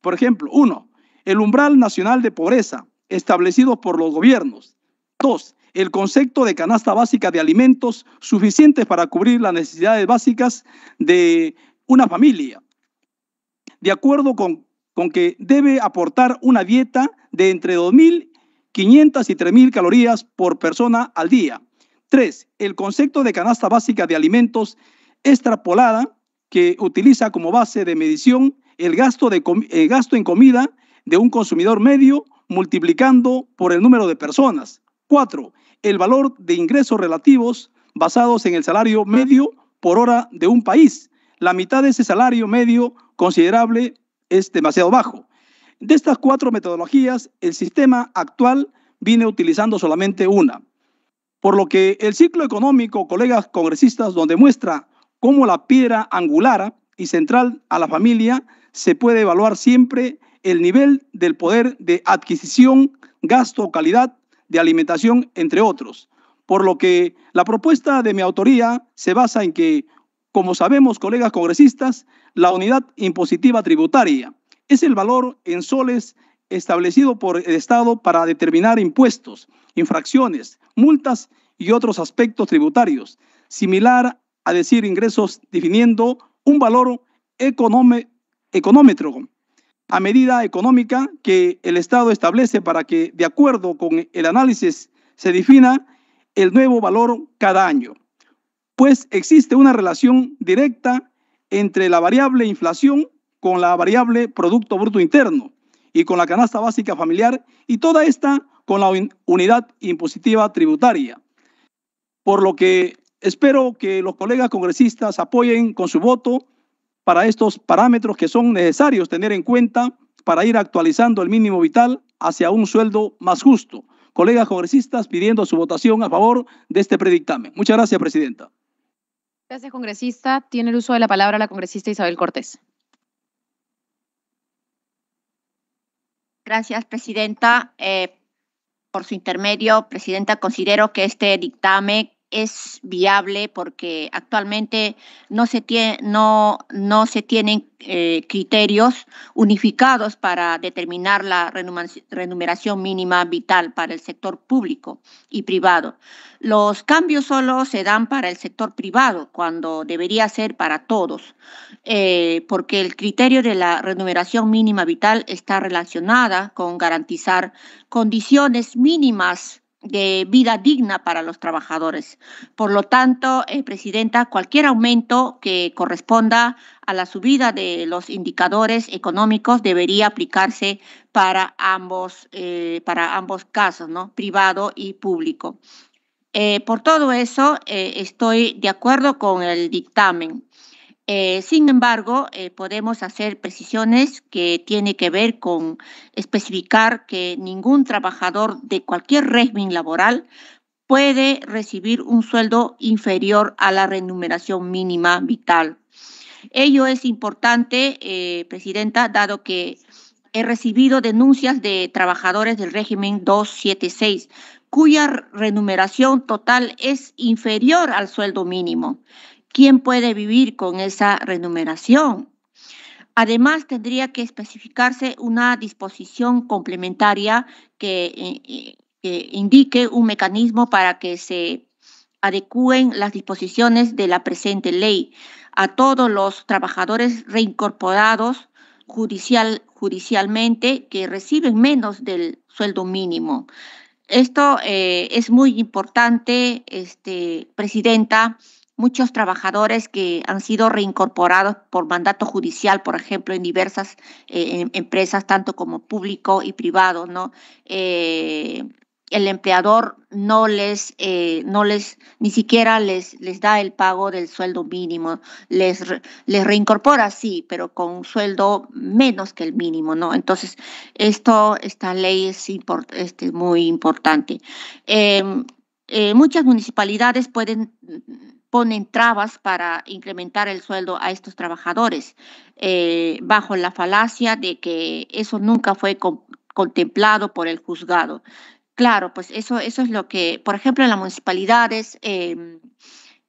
Por ejemplo, uno, el umbral nacional de pobreza establecido por los gobiernos. Dos, el concepto de canasta básica de alimentos suficientes para cubrir las necesidades básicas de una familia, de acuerdo con, que debe aportar una dieta de entre 2.500 y 3.000 calorías por persona al día. Tres, el concepto de canasta básica de alimentos extrapolada que utiliza como base de medición el gasto, de, el gasto en comida de un consumidor medio multiplicando por el número de personas. Cuatro, El valor de ingresos relativos basados en el salario medio por hora de un país. La mitad de ese salario medio considerable es demasiado bajo. De estas cuatro metodologías, el sistema actual viene utilizando solamente una. Por lo que el ciclo económico, colegas congresistas, donde muestra cómo la piedra angular y central a la familia se puede evaluar siempre el nivel del poder de adquisición, gasto, calidad de alimentación, entre otros. Por lo que la propuesta de mi autoría se basa en que, como sabemos, colegas congresistas, la unidad impositiva tributaria es el valor en soles establecido por el Estado para determinar impuestos, infracciones, multas y otros aspectos tributarios, similar a decir ingresos definiendo un valor económetro a medida económica que el Estado establece para que, de acuerdo con el análisis, se defina el nuevo valor cada año, pues existe una relación directa entre la variable inflación con la variable Producto Bruto Interno y con la canasta básica familiar y toda esta con la unidad impositiva tributaria. Por lo que espero que los colegas congresistas apoyen con su voto para estos parámetros que son necesarios tener en cuenta para ir actualizando el mínimo vital hacia un sueldo más justo. Colegas congresistas pidiendo su votación a favor de este predictamen. Muchas gracias, Presidenta. Gracias, congresista. Tiene el uso de la palabra la congresista Isabel Cortés. Gracias, Presidenta. Eh, por su intermedio, Presidenta, considero que este dictamen es viable porque actualmente no se, tiene, no, no se tienen eh, criterios unificados para determinar la remuneración mínima vital para el sector público y privado. Los cambios solo se dan para el sector privado, cuando debería ser para todos, eh, porque el criterio de la remuneración mínima vital está relacionada con garantizar condiciones mínimas de vida digna para los trabajadores. Por lo tanto, eh, Presidenta, cualquier aumento que corresponda a la subida de los indicadores económicos debería aplicarse para ambos, eh, para ambos casos, ¿no? privado y público. Eh, por todo eso, estoy de acuerdo con el dictamen. Eh, sin embargo, eh, podemos hacer precisiones que tiene que ver con especificar que ningún trabajador de cualquier régimen laboral puede recibir un sueldo inferior a la remuneración mínima vital. Ello es importante, eh, Presidenta, dado que he recibido denuncias de trabajadores del régimen 276, cuya remuneración total es inferior al sueldo mínimo. ¿Quién puede vivir con esa remuneración? Además, tendría que especificarse una disposición complementaria eh, eh, que, indique un mecanismo para que se adecúen las disposiciones de la presente ley a todos los trabajadores reincorporados judicial, judicialmente que reciben menos del sueldo mínimo. Esto eh, es muy importante, este, Presidenta, muchos trabajadores que han sido reincorporados por mandato judicial, por ejemplo, en diversas eh, em, empresas, tanto como público y privado, ¿no? Eh, el empleador no les, eh, no les, ni siquiera les, les da el pago del sueldo mínimo, les, les reincorpora, sí, pero con un sueldo menos que el mínimo, ¿no? Entonces, esto, esta ley es este, muy importante. Em, muchas municipalidades pueden ponen trabas para incrementar el sueldo a estos trabajadores, eh, bajo la falacia de que eso nunca fue contemplado por el juzgado. Claro, pues eso, eso es lo que, por ejemplo, en las municipalidades... Em,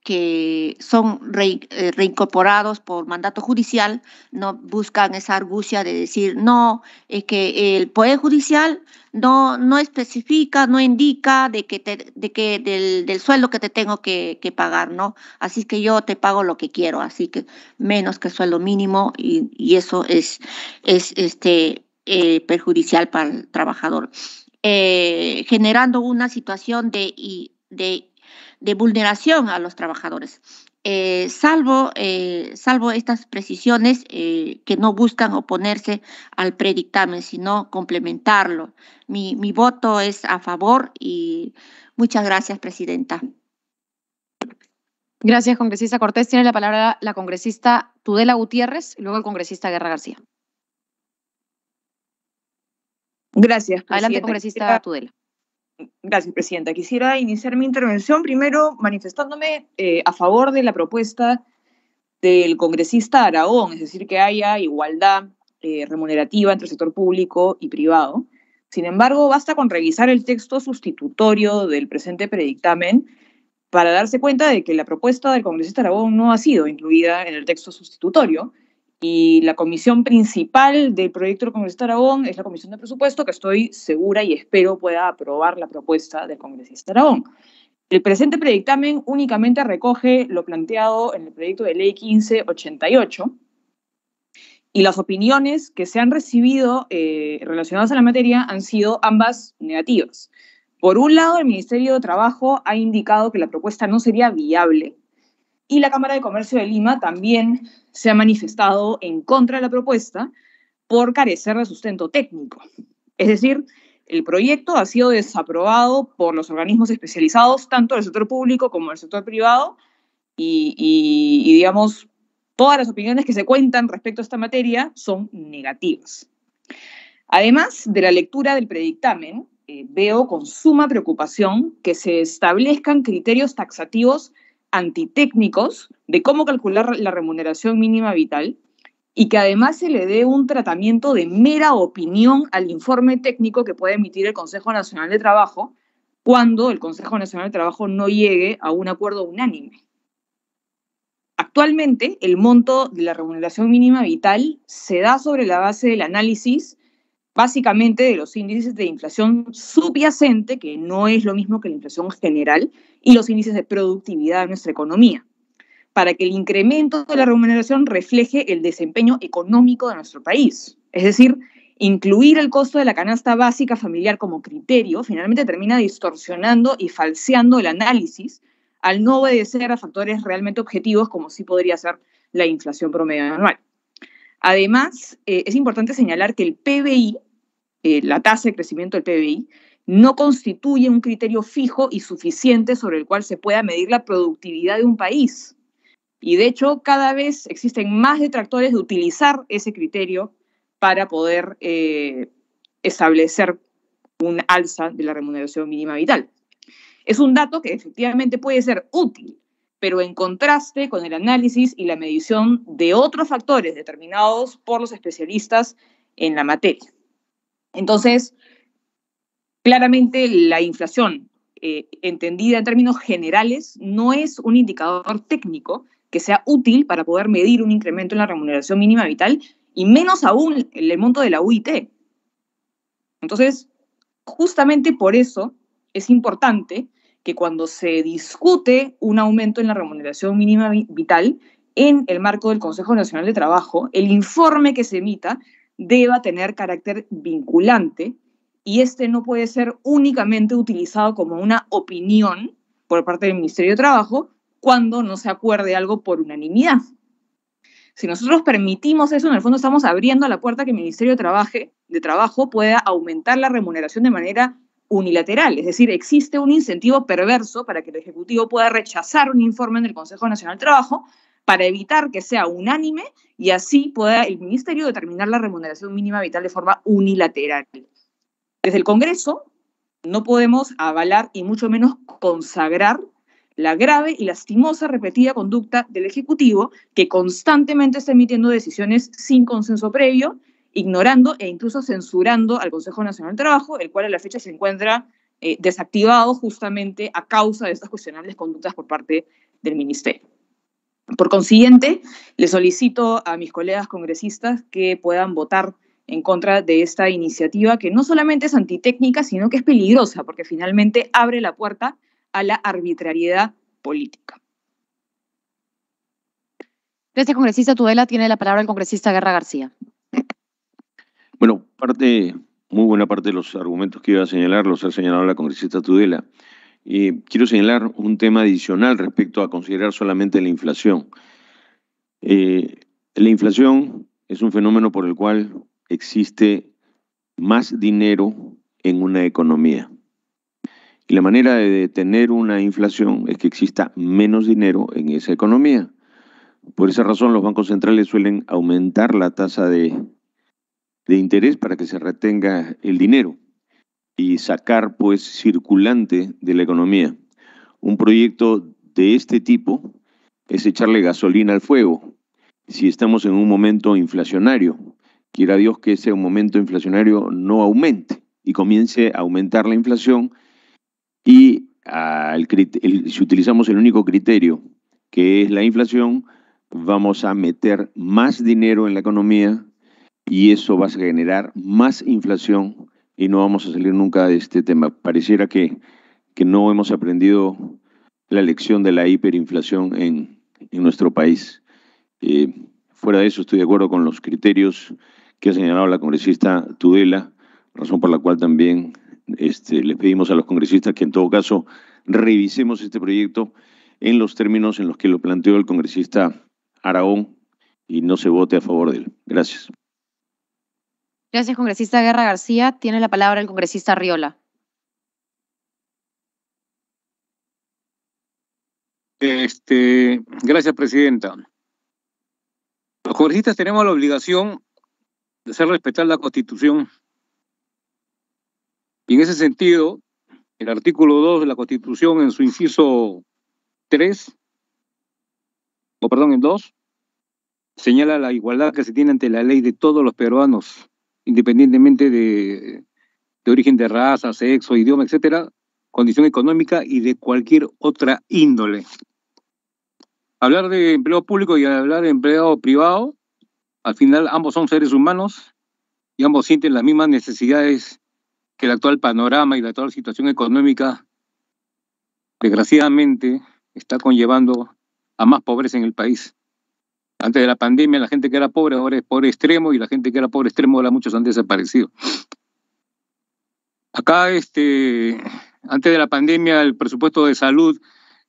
que son eh, reincorporados por mandato judicial, no buscan esa argucia de decir, no, es que el Poder Judicial no, no especifica, no indica de que de que del, sueldo que te tengo que, pagar, ¿no? Así que yo te pago lo que quiero, así que menos que sueldo mínimo y, eso es, es este, eh, perjudicial para el trabajador, eh, generando una situación de, de de vulneración a los trabajadores. Eh, salvo, eh, salvo estas precisiones eh, que no buscan oponerse al predictamen, sino complementarlo. Mi, voto es a favor y muchas gracias, Presidenta. Gracias, congresista Cortés. Tiene la palabra la congresista Tudela Gutiérrez y luego el congresista Guerra García. Gracias. Adelante, congresista Tudela. Gracias, Presidenta. Quisiera iniciar mi intervención primero manifestándome eh, a favor de la propuesta del congresista Aragón, es decir, que haya igualdad eh, remunerativa entre el sector público y privado. Sin embargo, basta con revisar el texto sustitutorio del presente predictamen para darse cuenta de que la propuesta del congresista Aragón no ha sido incluida en el texto sustitutorio, y la comisión principal del proyecto del Congreso de Aragón es la Comisión de Presupuesto, que estoy segura y espero pueda aprobar la propuesta del congresista de Aragón. El presente predictamen únicamente recoge lo planteado en el proyecto de ley 1588 y las opiniones que se han recibido eh, relacionadas a la materia han sido ambas negativas. Por un lado, el Ministerio de Trabajo ha indicado que la propuesta no sería viable y la Cámara de Comercio de Lima también se ha manifestado en contra de la propuesta por carecer de sustento técnico. Es decir, el proyecto ha sido desaprobado por los organismos especializados, tanto del sector público como del sector privado, y, digamos, todas las opiniones que se cuentan respecto a esta materia son negativas. Además de la lectura del predictamen, eh, veo con suma preocupación que se establezcan criterios taxativos antitécnicos de cómo calcular la remuneración mínima vital y que además se le dé un tratamiento de mera opinión al informe técnico que puede emitir el Consejo Nacional de Trabajo cuando el Consejo Nacional de Trabajo no llegue a un acuerdo unánime. Actualmente, el monto de la remuneración mínima vital se da sobre la base del análisis básicamente de los índices de inflación subyacente, que no es lo mismo que la inflación general, y los índices de productividad de nuestra economía, para que el incremento de la remuneración refleje el desempeño económico de nuestro país. Es decir, incluir el costo de la canasta básica familiar como criterio finalmente termina distorsionando y falseando el análisis al no obedecer a factores realmente objetivos como sí podría ser la inflación promedio anual. Además, eh, es importante señalar que el PBI, eh, la tasa de crecimiento del PBI, no constituye un criterio fijo y suficiente sobre el cual se pueda medir la productividad de un país. Y de hecho, cada vez existen más detractores de utilizar ese criterio para poder eh, establecer un alza de la remuneración mínima vital. Es un dato que efectivamente puede ser útil, pero en contraste con el análisis y la medición de otros factores determinados por los especialistas en la materia. Entonces, Claramente la inflación, eh, entendida en términos generales, no es un indicador técnico que sea útil para poder medir un incremento en la remuneración mínima vital y menos aún el monto de la UIT. Entonces, justamente por eso es importante que cuando se discute un aumento en la remuneración mínima vital en el marco del Consejo Nacional de Trabajo, el informe que se emita deba tener carácter vinculante y este no puede ser únicamente utilizado como una opinión por parte del Ministerio de Trabajo cuando no se acuerde algo por unanimidad. Si nosotros permitimos eso, en el fondo estamos abriendo la puerta que el Ministerio de, de Trabajo pueda aumentar la remuneración de manera unilateral. Es decir, existe un incentivo perverso para que el Ejecutivo pueda rechazar un informe del Consejo Nacional de Trabajo para evitar que sea unánime y así pueda el Ministerio determinar la remuneración mínima vital de forma unilateral. Desde el Congreso no podemos avalar y mucho menos consagrar la grave y lastimosa repetida conducta del Ejecutivo que constantemente está emitiendo decisiones sin consenso previo, ignorando e incluso censurando al Consejo Nacional del Trabajo, el cual a la fecha se encuentra eh, desactivado justamente a causa de estas cuestionables conductas por parte del Ministerio. Por consiguiente, le solicito a mis colegas congresistas que puedan votar en contra de esta iniciativa que no solamente es antitécnica, sino que es peligrosa, porque finalmente abre la puerta a la arbitrariedad política. Gracias, este congresista Tudela. Tiene la palabra el congresista Guerra García. Bueno, parte, muy buena parte de los argumentos que iba a señalar los ha señalado la congresista Tudela. quiero señalar un tema adicional respecto a considerar solamente la inflación. Eh, la inflación es un fenómeno por el cual existe más dinero en una economía. Y la manera de detener una inflación es que exista menos dinero en esa economía. Por esa razón los bancos centrales suelen aumentar la tasa de, interés para que se retenga el dinero y sacar pues circulante de la economía. Un proyecto de este tipo es echarle gasolina al fuego si estamos en un momento inflacionario Quiera Dios que ese momento inflacionario no aumente y comience a aumentar la inflación y ah, si utilizamos el único criterio que es la inflación, vamos a meter más dinero en la economía y eso va a generar más inflación y no vamos a salir nunca de este tema. Pareciera que, que no hemos aprendido la lección de la hiperinflación en, en nuestro país. Eh, fuera de eso, estoy de acuerdo con los criterios que ha señalado la congresista Tudela, razón por la cual también este, les pedimos a los congresistas que en todo caso revisemos este proyecto en los términos en los que lo planteó el congresista Aragón y no se vote a favor de él. Gracias. Gracias, congresista Guerra García. Tiene la palabra el congresista Riola. Este, gracias, presidenta. Los congresistas tenemos la obligación de hacer respetar la Constitución. Y en ese sentido, el artículo 2 de la Constitución en su inciso 3, o perdón, en 2, señala la igualdad que se tiene ante la ley de todos los peruanos, independientemente de, de origen de raza, sexo, idioma, etcétera, condición económica y de cualquier otra índole. Hablar de empleo público y hablar de empleado privado al final ambos son seres humanos y ambos sienten las mismas necesidades que el actual panorama y la actual situación económica, desgraciadamente, está conllevando a más pobreza en el país. Antes de la pandemia, la gente que era pobre ahora es pobre extremo y la gente que era pobre extremo ahora muchos han desaparecido. Acá, este, antes de la pandemia, el presupuesto de salud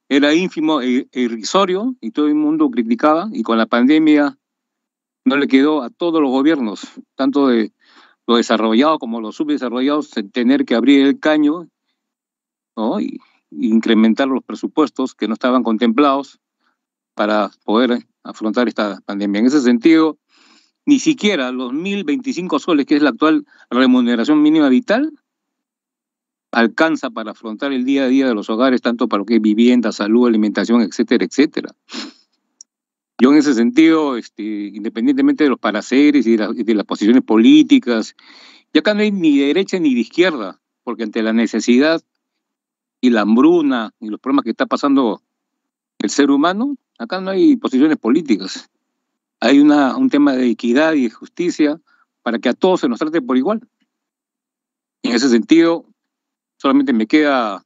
era ínfimo e irrisorio y todo el mundo criticaba. Y con la pandemia no le quedó a todos los gobiernos, tanto de los desarrollados como los subdesarrollados, tener que abrir el caño e incrementar los presupuestos que no estaban contemplados para poder afrontar esta pandemia. En ese sentido, ni siquiera los 1.025 soles, que es la actual remuneración mínima vital, alcanza para afrontar el día a día de los hogares, tanto para lo que es vivienda, salud, alimentación, etcétera, etcétera. Yo en ese sentido, este, independientemente de los paraceres y de, las posiciones políticas, y acá no hay ni derecha ni de izquierda, porque ante la necesidad y la hambruna y los problemas que está pasando el ser humano, acá no hay posiciones políticas. Hay una, un tema de equidad y de justicia para que a todos se nos trate por igual. En ese sentido, solamente me queda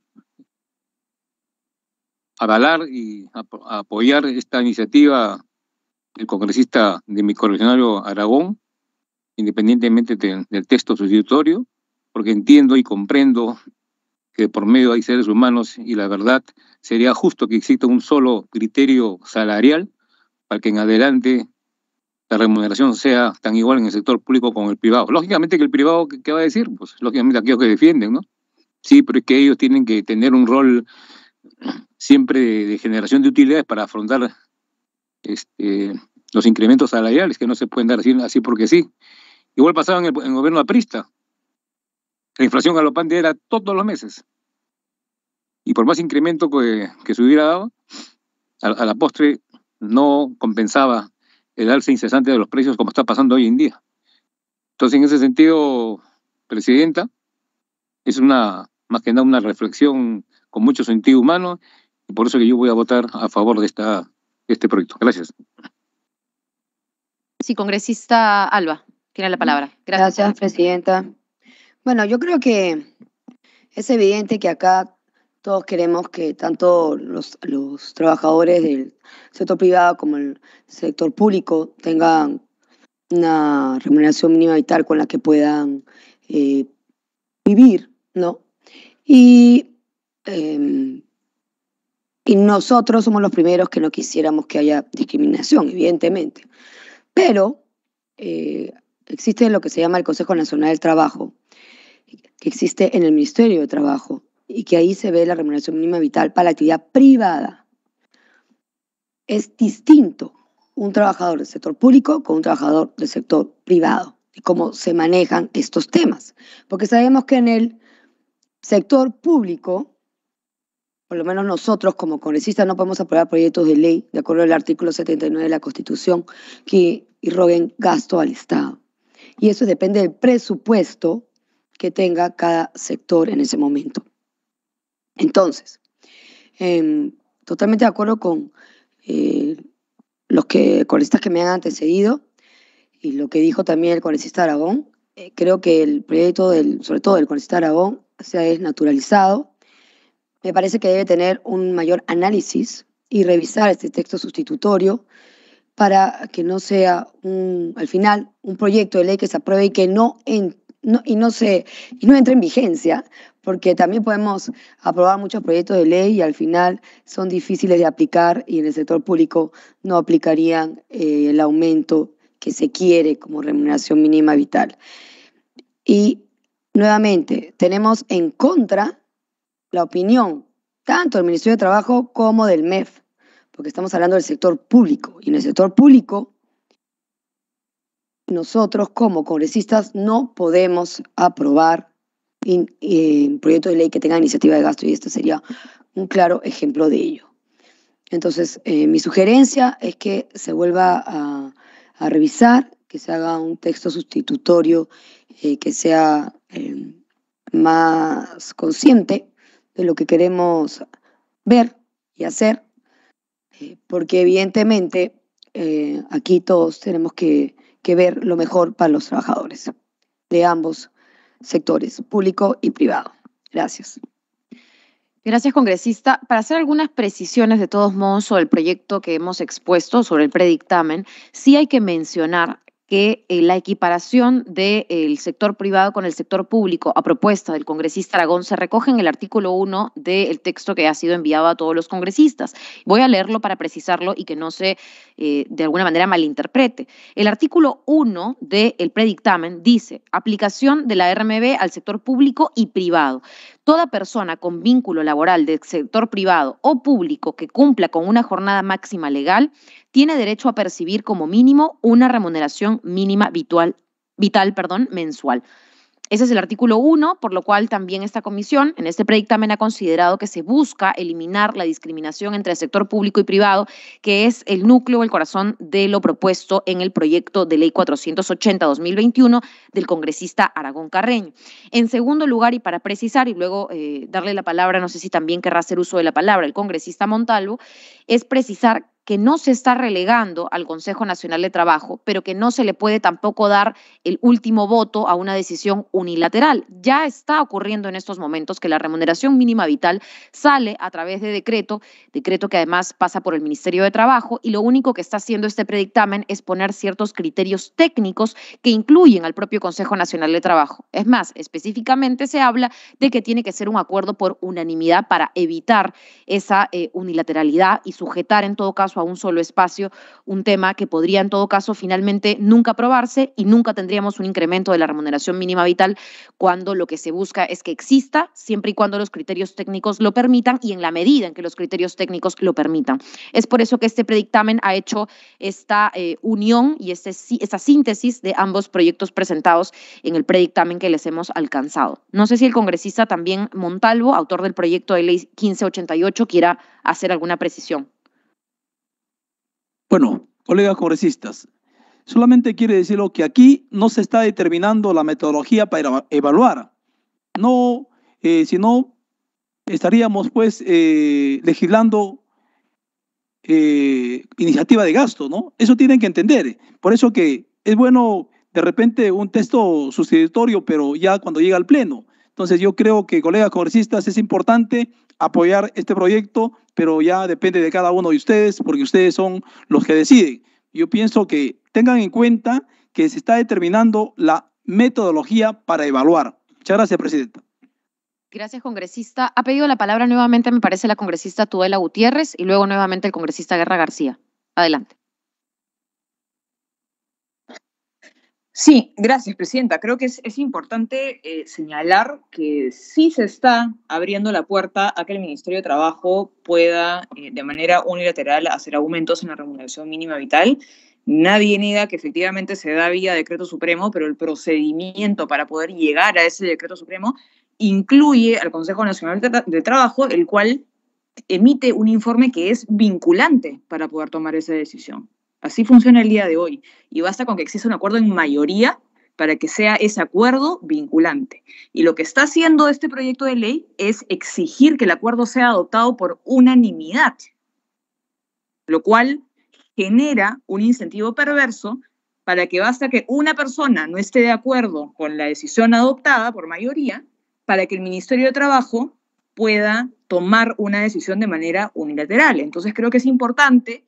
avalar y apoyar esta iniciativa del congresista de mi coleccionario Aragón, independientemente del texto sustitutorio, porque entiendo y comprendo que por medio hay seres humanos y la verdad sería justo que exista un solo criterio salarial para que en adelante la remuneración sea tan igual en el sector público como el privado. Lógicamente que el privado, ¿qué va a decir? Pues lógicamente aquellos que defienden, ¿no? Sí, pero es que ellos tienen que tener un rol siempre de generación de utilidades para afrontar este, los incrementos salariales que no se pueden dar así, porque sí. Igual pasaba en el, gobierno aprista. La inflación galopante era todos los meses. Y por más incremento que, se hubiera dado, a, la postre no compensaba el alza incesante de los precios como está pasando hoy en día. Entonces, en ese sentido, Presidenta, es una, más que nada una reflexión con mucho sentido humano por eso que yo voy a votar a favor de esta, este proyecto. Gracias. Sí, congresista Alba, tiene la palabra. Gracias. presidenta. Bueno, yo creo que es evidente que acá todos queremos que tanto los, los trabajadores del sector privado como el sector público tengan una remuneración mínima vital con la que puedan eh, vivir, ¿no? Y em, y nosotros somos los primeros que no quisiéramos que haya discriminación, evidentemente. Pero eh, existe lo que se llama el Consejo Nacional del Trabajo, que existe en el Ministerio de Trabajo, y que ahí se ve la remuneración mínima vital para la actividad privada. Es distinto un trabajador del sector público con un trabajador del sector privado y cómo se manejan estos temas. Porque sabemos que en el sector público por lo menos nosotros como congresistas no podemos aprobar proyectos de ley de acuerdo al artículo 79 de la Constitución que irroguen gasto al Estado. Y eso depende del presupuesto que tenga cada sector en ese momento. Entonces, em, totalmente de acuerdo con eh, los que, congresistas que me han antecedido y lo que dijo también el congresista Aragón. Eh, creo que el proyecto, del, sobre todo del congresista Aragón, se ha desnaturalizado me parece que debe tener un mayor análisis y revisar este texto sustitutorio para que no sea un, al final un proyecto de ley que se apruebe y que no, y no, y no entre en vigencia, porque también podemos aprobar muchos proyectos de ley y al final son difíciles de aplicar y en el sector público no aplicarían eh, el aumento que se quiere como remuneración mínima vital. Y nuevamente, tenemos en contra la opinión tanto del Ministerio de Trabajo como del MEF, porque estamos hablando del sector público. Y en el sector público, nosotros como congresistas no podemos aprobar un proyecto eh, proyectos de ley que tengan iniciativa de gasto y este sería un claro ejemplo de ello. Entonces, eh, mi sugerencia es que se vuelva a, revisar, que se haga un texto sustitutorio eh, que sea más consciente de lo que queremos ver y hacer, eh, porque evidentemente eh, aquí todos tenemos que, que ver lo mejor para los trabajadores de ambos sectores, público y privado. Gracias. Gracias, congresista. Para hacer algunas precisiones de todos modos sobre el proyecto que hemos expuesto, sobre el predictamen, sí hay que mencionar que eh, la equiparación del eh, sector privado con el sector público a propuesta del congresista Aragón se recoge en el artículo 1 del texto que ha sido enviado a todos los congresistas. Voy a leerlo para precisarlo y que no se eh, de alguna manera malinterprete. El artículo 1 del predictamen dice aplicación de la RMB al sector público y privado. Toda persona con vínculo laboral del sector privado o público que cumpla con una jornada máxima legal tiene derecho a percibir como mínimo una remuneración mínima vital, vital perdón, mensual. Ese es el artículo 1, por lo cual también esta comisión en este predictamen ha considerado que se busca eliminar la discriminación entre el sector público y privado, que es el núcleo, el corazón de lo propuesto en el proyecto de ley 480-2021 del congresista Aragón Carreño. En segundo lugar, y para precisar y luego eh, darle la palabra, no sé si también querrá hacer uso de la palabra el congresista Montalvo, es precisar que no se está relegando al Consejo Nacional de Trabajo, pero que no se le puede tampoco dar el último voto a una decisión unilateral. Ya está ocurriendo en estos momentos que la remuneración mínima vital sale a través de decreto, decreto que además pasa por el Ministerio de Trabajo, y lo único que está haciendo este predictamen es poner ciertos criterios técnicos que incluyen al propio Consejo Nacional de Trabajo. Es más, específicamente se habla de que tiene que ser un acuerdo por unanimidad para evitar esa eh, unilateralidad y sujetar en todo caso a un solo espacio un tema que podría en todo caso finalmente nunca aprobarse y nunca tendríamos un incremento de la remuneración mínima vital cuando lo que se busca es que exista siempre y cuando los criterios técnicos lo permitan y en la medida en que los criterios técnicos lo permitan. Es por eso que este predictamen ha hecho esta eh, unión y este esta síntesis de ambos proyectos presentados en el predictamen que les hemos alcanzado. No sé si el congresista también Montalvo, autor del proyecto de ley 1588, quiera hacer alguna precisión. Bueno, colegas congresistas, solamente quiere decirlo que aquí no se está determinando la metodología para evaluar, no, eh, sino estaríamos pues eh, legislando eh, iniciativa de gasto, ¿no? Eso tienen que entender. Por eso que es bueno de repente un texto sustitutorio, pero ya cuando llega al Pleno. Entonces yo creo que, colegas congresistas, es importante apoyar este proyecto, pero ya depende de cada uno de ustedes, porque ustedes son los que deciden. Yo pienso que tengan en cuenta que se está determinando la metodología para evaluar. Muchas gracias, Presidenta. Gracias, congresista. Ha pedido la palabra nuevamente, me parece, la congresista Tudela Gutiérrez y luego nuevamente el congresista Guerra García. Adelante. Sí, gracias, Presidenta. Creo que es, importante eh, señalar que sí se está abriendo la puerta a que el Ministerio de Trabajo pueda, eh, de manera unilateral, hacer aumentos en la remuneración mínima vital. Nadie niega que efectivamente se da vía decreto supremo, pero el procedimiento para poder llegar a ese decreto supremo incluye al Consejo Nacional de Trabajo, el cual emite un informe que es vinculante para poder tomar esa decisión. Así funciona el día de hoy. Y basta con que exista un acuerdo en mayoría para que sea ese acuerdo vinculante. Y lo que está haciendo este proyecto de ley es exigir que el acuerdo sea adoptado por unanimidad, lo cual genera un incentivo perverso para que basta que una persona no esté de acuerdo con la decisión adoptada por mayoría para que el Ministerio de Trabajo pueda tomar una decisión de manera unilateral. Entonces creo que es importante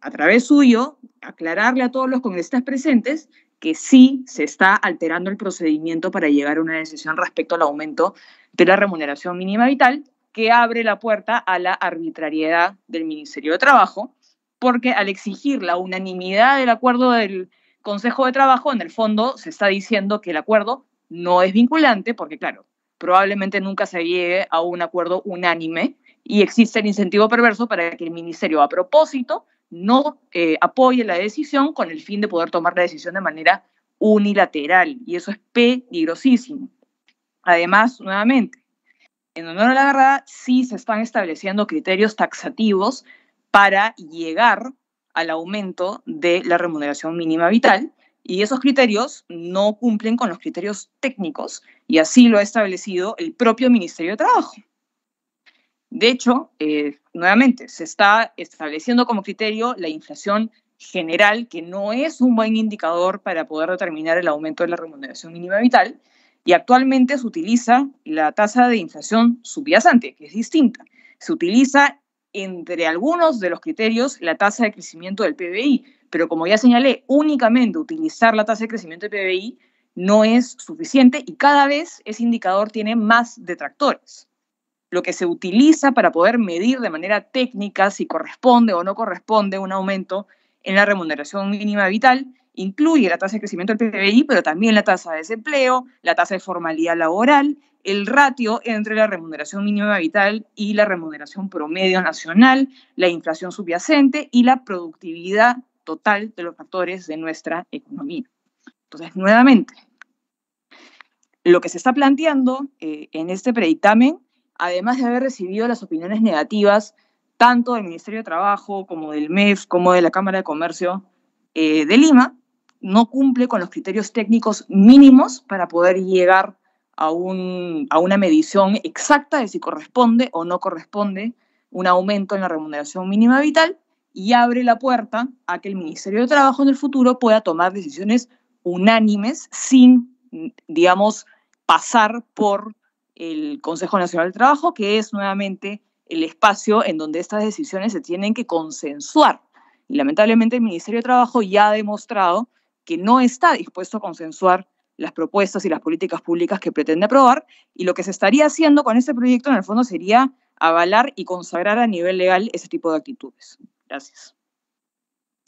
a través suyo, aclararle a todos los congresistas presentes que sí se está alterando el procedimiento para llegar a una decisión respecto al aumento de la remuneración mínima vital, que abre la puerta a la arbitrariedad del Ministerio de Trabajo, porque al exigir la unanimidad del acuerdo del Consejo de Trabajo, en el fondo se está diciendo que el acuerdo no es vinculante, porque claro, probablemente nunca se llegue a un acuerdo unánime y existe el incentivo perverso para que el ministerio a propósito no eh, apoye la decisión con el fin de poder tomar la decisión de manera unilateral y eso es peligrosísimo. Además, nuevamente, en honor a la verdad, sí se están estableciendo criterios taxativos para llegar al aumento de la remuneración mínima vital y esos criterios no cumplen con los criterios técnicos y así lo ha establecido el propio Ministerio de Trabajo. De hecho, eh, nuevamente, se está estableciendo como criterio la inflación general, que no es un buen indicador para poder determinar el aumento de la remuneración mínima vital, y actualmente se utiliza la tasa de inflación subyacente, que es distinta. Se utiliza entre algunos de los criterios la tasa de crecimiento del PBI, pero como ya señalé, únicamente utilizar la tasa de crecimiento del PBI no es suficiente y cada vez ese indicador tiene más detractores lo que se utiliza para poder medir de manera técnica si corresponde o no corresponde un aumento en la remuneración mínima vital incluye la tasa de crecimiento del PBI, pero también la tasa de desempleo, la tasa de formalidad laboral, el ratio entre la remuneración mínima vital y la remuneración promedio nacional, la inflación subyacente y la productividad total de los factores de nuestra economía. Entonces, nuevamente, lo que se está planteando eh, en este predictamen además de haber recibido las opiniones negativas tanto del Ministerio de Trabajo como del MEF, como de la Cámara de Comercio eh, de Lima, no cumple con los criterios técnicos mínimos para poder llegar a, a una medición exacta de si corresponde o no corresponde un aumento en la remuneración mínima vital y abre la puerta a que el Ministerio de Trabajo en el futuro pueda tomar decisiones unánimes sin, digamos, pasar por el Consejo Nacional del Trabajo, que es nuevamente el espacio en donde estas decisiones se tienen que consensuar. Y lamentablemente el Ministerio de Trabajo ya ha demostrado que no está dispuesto a consensuar las propuestas y las políticas públicas que pretende aprobar. Y lo que se estaría haciendo con este proyecto, en el fondo, sería avalar y consagrar a nivel legal ese tipo de actitudes. Gracias.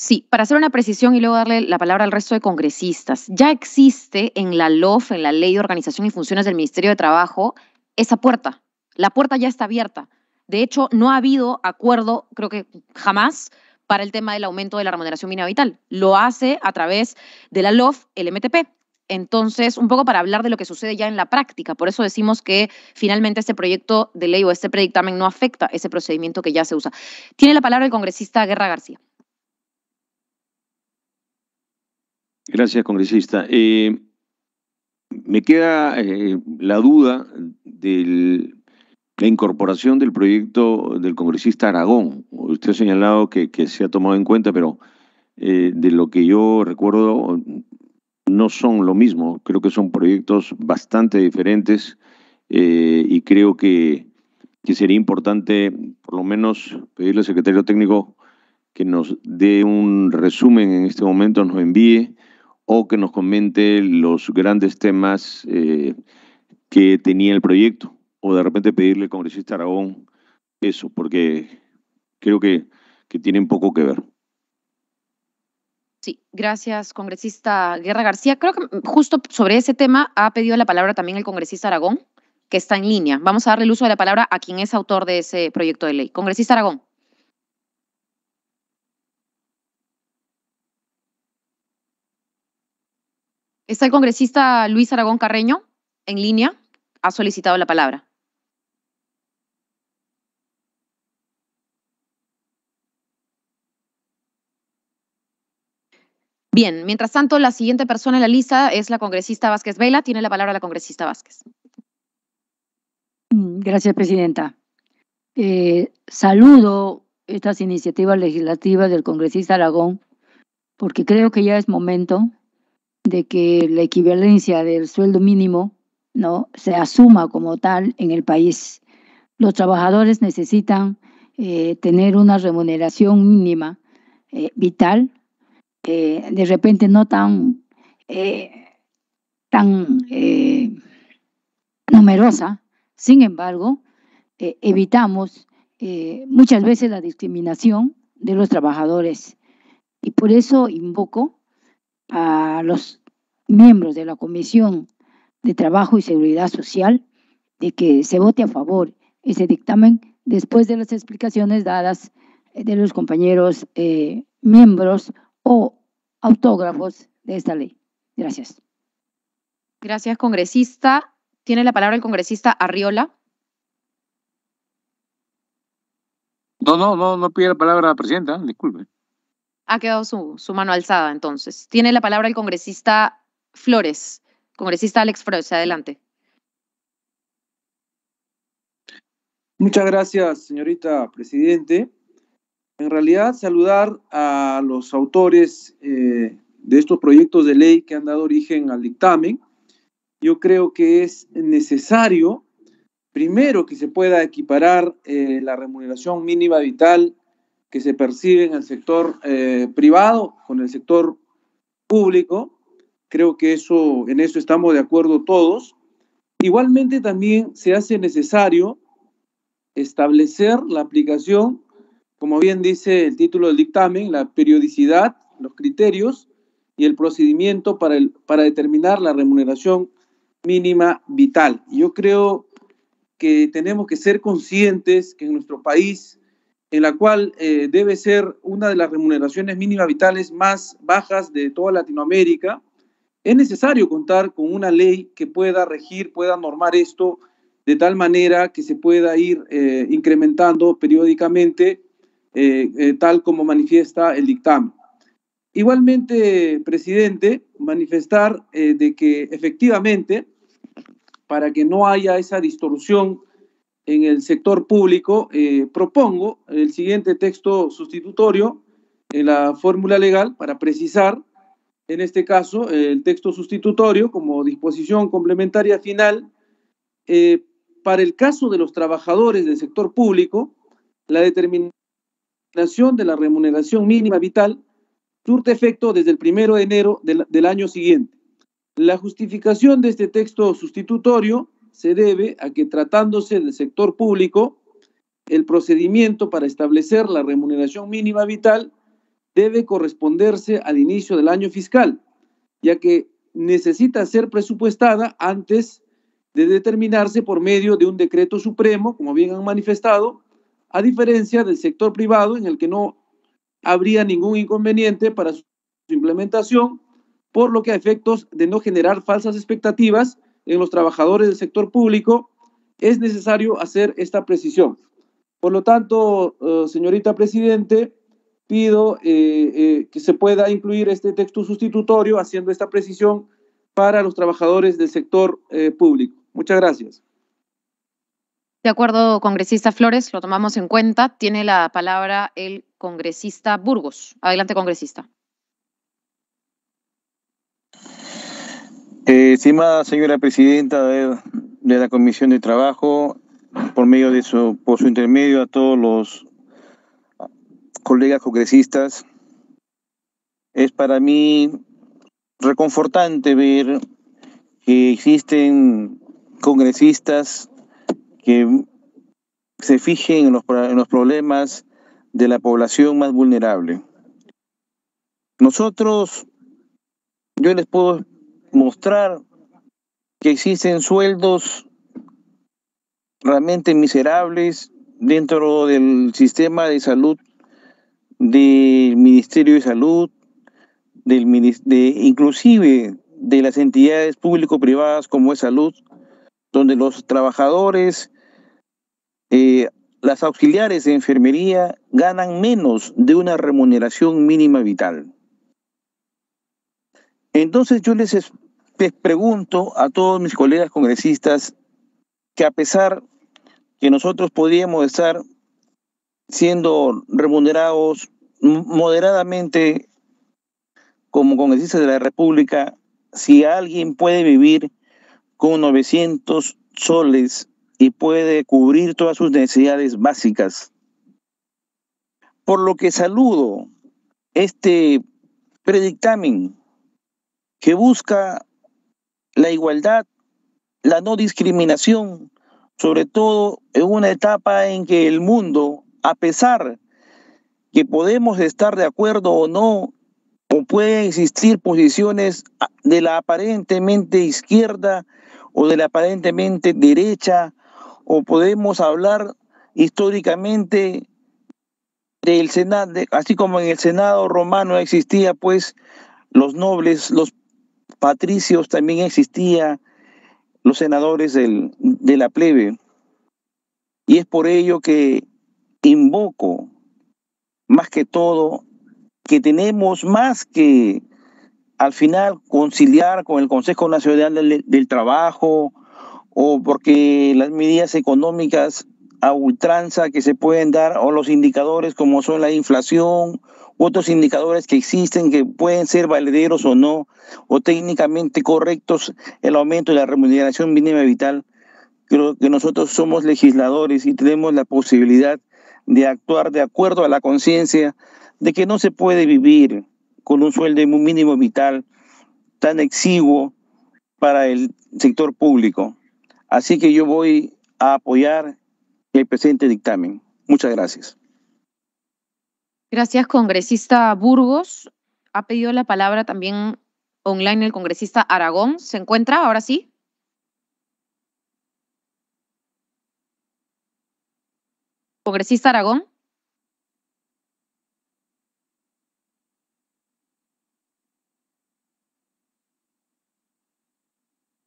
Sí, para hacer una precisión y luego darle la palabra al resto de congresistas, ya existe en la LOF, en la Ley de Organización y Funciones del Ministerio de Trabajo, esa puerta. La puerta ya está abierta. De hecho, no ha habido acuerdo, creo que jamás, para el tema del aumento de la remuneración mínima vital. Lo hace a través de la LOF, el MTP. Entonces, un poco para hablar de lo que sucede ya en la práctica. Por eso decimos que finalmente este proyecto de ley o este predictamen no afecta ese procedimiento que ya se usa. Tiene la palabra el congresista Guerra García. Gracias, congresista. Eh, me queda eh, la duda de la incorporación del proyecto del congresista Aragón. Usted ha señalado que, se ha tomado en cuenta, pero eh, de lo que yo recuerdo no son lo mismo. Creo que son proyectos bastante diferentes y creo que sería importante, por lo menos, pedirle al secretario técnico que nos dé un resumen en este momento, nos envíe o que nos comente los grandes temas eh, que tenía el proyecto, o de repente pedirle al congresista Aragón eso, porque creo que, que tienen poco que ver. Sí, gracias, congresista Guerra García. Creo que justo sobre ese tema ha pedido la palabra también el congresista Aragón, que está en línea. Vamos a darle el uso de la palabra a quien es autor de ese proyecto de ley. Congresista Aragón. Está el congresista Luis Aragón Carreño en línea. Ha solicitado la palabra. Bien, mientras tanto, la siguiente persona en la lista es la congresista Vázquez Vela. Tiene la palabra la congresista Vázquez. Mm, gracias, presidenta. Eh, saludo estas iniciativas legislativas del congresista Aragón porque creo que ya es momento de que la equivalencia del sueldo mínimo no se asuma como tal en el país. Los trabajadores necesitan eh, tener una remuneración mínima eh, vital, eh, de repente no tan, tan numerosa. Sin embargo, evitamos muchas veces la discriminación de los trabajadores. Y por eso invoco a los miembros de la Comisión de Trabajo y Seguridad Social de que se vote a favor ese dictamen después de las explicaciones dadas eh, de los compañeros eh, miembros o autógrafos de esta ley. Gracias. Gracias, congresista. Tiene la palabra el congresista Arriola. No, no, no, no pide la palabra, presidenta, disculpe ha quedado su, mano alzada entonces. Tiene la palabra el congresista Flores. Congresista Alex Flores, adelante. Muchas gracias, señorita presidente. En realidad, saludar a los autores eh, de estos proyectos de ley que han dado origen al dictamen. Yo creo que es necesario, primero, que se pueda equiparar eh, la remuneración mínima vital que se perciben en el sector eh, privado con el sector público. Creo que eso, en eso estamos de acuerdo todos. Igualmente también se hace necesario establecer la aplicación, como bien dice el título del dictamen, la periodicidad, los criterios y el procedimiento para, el, para determinar la remuneración mínima vital. Yo creo que tenemos que ser conscientes que en nuestro país en la cual eh, debe ser una de las remuneraciones mínimas vitales más bajas de toda Latinoamérica, es necesario contar con una ley que pueda regir, pueda normar esto de tal manera que se pueda ir eh, incrementando periódicamente, eh, tal como manifiesta el dictamen. Igualmente, presidente, manifestar de que efectivamente, para que no haya esa distorsión, en el sector público, eh, propongo el siguiente texto sustitutorio en la fórmula legal para precisar, en este caso, el texto sustitutorio como disposición complementaria final. Eh, para el caso de los trabajadores del sector público, la determinación de la remuneración mínima vital surte efecto desde el primero de enero del año siguiente. La justificación de este texto sustitutorio se debe a que tratándose del sector público, el procedimiento para establecer la remuneración mínima vital debe corresponderse al inicio del año fiscal, ya que necesita ser presupuestada antes de determinarse por medio de un decreto supremo, como bien han manifestado, a diferencia del sector privado en el que no habría ningún inconveniente para su implementación, por lo que a efectos de no generar falsas expectativas, en los trabajadores del sector público, es necesario hacer esta precisión. Por lo tanto, eh, señorita Presidente, pido eh, eh, que se pueda incluir este texto sustitutorio haciendo esta precisión para los trabajadores del sector público. Muchas gracias. De acuerdo, congresista Flores, lo tomamos en cuenta. Tiene la palabra el congresista Burgos. Adelante, congresista. estimada eh, señora presidenta de, la Comisión de Trabajo, por medio de su, por su intermedio a todos los colegas congresistas, es para mí reconfortante ver que existen congresistas que se fijen en los, en los problemas de la población más vulnerable. Nosotros, yo les puedo mostrar que existen sueldos realmente miserables dentro del sistema de salud del Ministerio de Salud, del, inclusive de las entidades público-privadas como es salud, donde los trabajadores, eh, las auxiliares de enfermería ganan menos de una remuneración mínima vital. Entonces yo les, les pregunto a todos mis colegas congresistas que a pesar que nosotros podríamos estar siendo remunerados moderadamente como congresistas de la República, si alguien puede vivir con 900 soles y puede cubrir todas sus necesidades básicas. Por lo que saludo este predictamen que busca la igualdad, la no discriminación, sobre todo en una etapa en que el mundo, a pesar que podemos estar de acuerdo o no, o pueden existir posiciones de la aparentemente izquierda o de la aparentemente derecha, o podemos hablar históricamente del Senado, así como en el Senado romano existía pues los nobles, los patricios también existía los senadores de la plebe. Y es por ello que invoco más que todo que tenemos más que al final conciliar con el Consejo Nacional del, del Trabajo o porque las medidas económicas a ultranza que se pueden dar o los indicadores como son la inflación otros indicadores que existen que pueden ser valederos o no, o técnicamente correctos, el aumento de la remuneración mínima vital. Creo que nosotros somos legisladores y tenemos la posibilidad de actuar de acuerdo a la conciencia de que no se puede vivir con un sueldo mínimo vital tan exiguo para el sector público. Así que yo voy a apoyar el presente dictamen. Muchas gracias. Gracias, congresista Burgos. Ha pedido la palabra también online el congresista Aragón. ¿Se encuentra ahora sí? Congresista Aragón.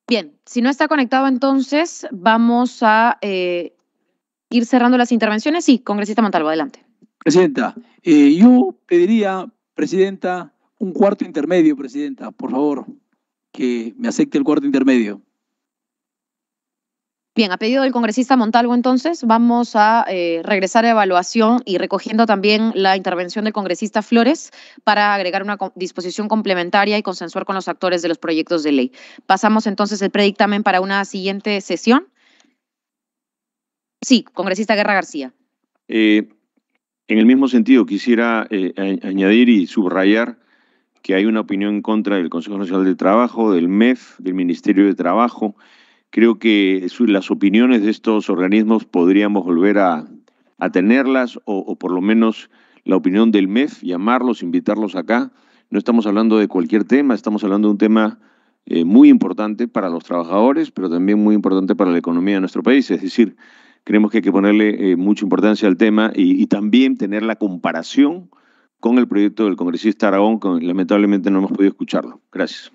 Bien, si no está conectado entonces, vamos a eh, ir cerrando las intervenciones. Sí, congresista Montalvo, adelante. Presidenta, eh, yo pediría, Presidenta, un cuarto intermedio, Presidenta, por favor, que me acepte el cuarto intermedio. Bien, a pedido del congresista Montalvo, entonces, vamos a eh, regresar a evaluación y recogiendo también la intervención del congresista Flores para agregar una disposición complementaria y consensuar con los actores de los proyectos de ley. Pasamos entonces el predictamen para una siguiente sesión. Sí, congresista Guerra García. Eh, en el mismo sentido, quisiera eh, añadir y subrayar que hay una opinión en contra del Consejo Nacional de Trabajo, del MEF, del Ministerio de Trabajo. Creo que las opiniones de estos organismos podríamos volver a, tenerlas o, por lo menos la opinión del MEF, llamarlos, invitarlos acá. No estamos hablando de cualquier tema, estamos hablando de un tema eh, muy importante para los trabajadores, pero también muy importante para la economía de nuestro país. Es decir, creemos que hay que ponerle eh, mucha importancia al tema y, también tener la comparación con el proyecto del congresista Aragón, que lamentablemente no hemos podido escucharlo. Gracias.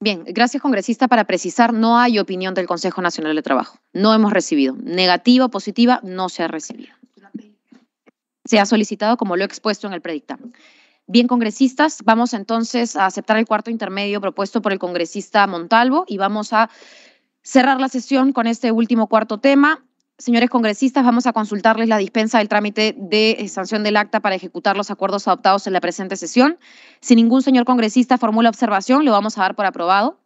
Bien, gracias congresista. Para precisar, no hay opinión del Consejo Nacional de Trabajo. No hemos recibido. Negativa o positiva, no se ha recibido. Se ha solicitado como lo he expuesto en el predicta. Bien, congresistas, vamos entonces a aceptar el cuarto intermedio propuesto por el congresista Montalvo y vamos a cerrar la sesión con este último cuarto tema. Señores congresistas, vamos a consultarles la dispensa del trámite de sanción del acta para ejecutar los acuerdos adoptados en la presente sesión. Si ningún señor congresista formula observación, lo vamos a dar por aprobado.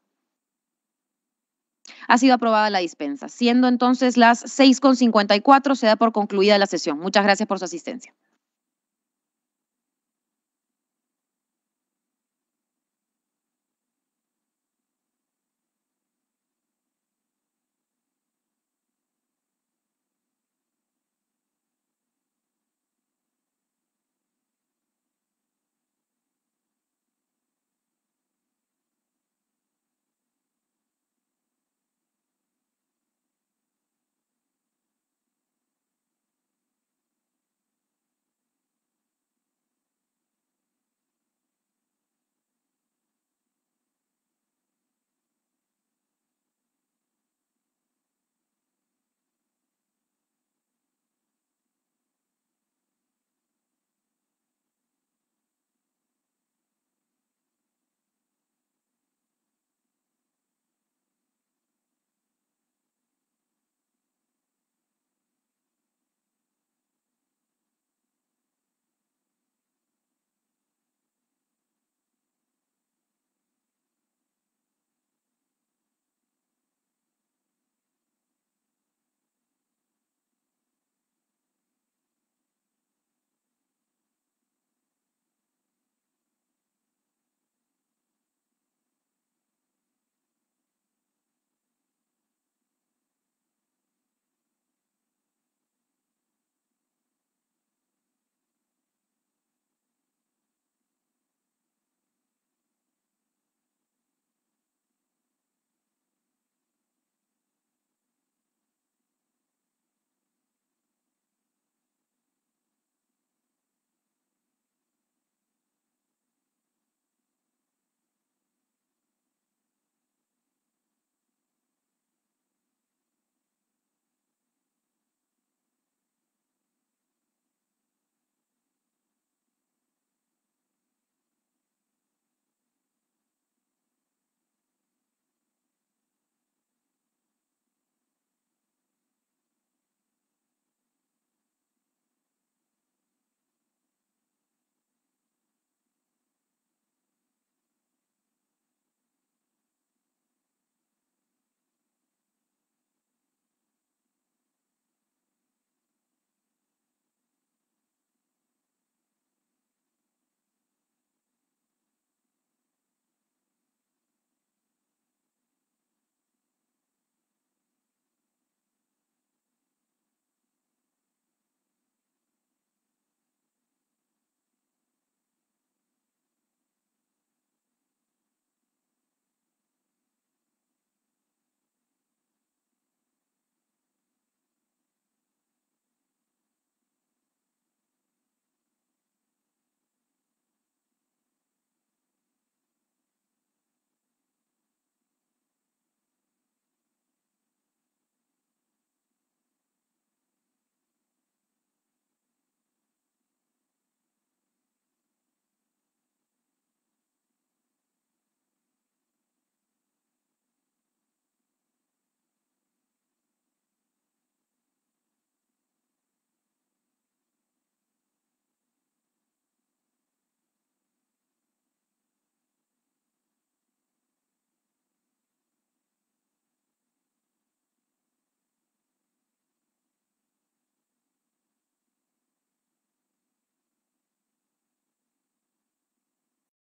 Ha sido aprobada la dispensa. Siendo entonces las 6.54, se da por concluida la sesión. Muchas gracias por su asistencia.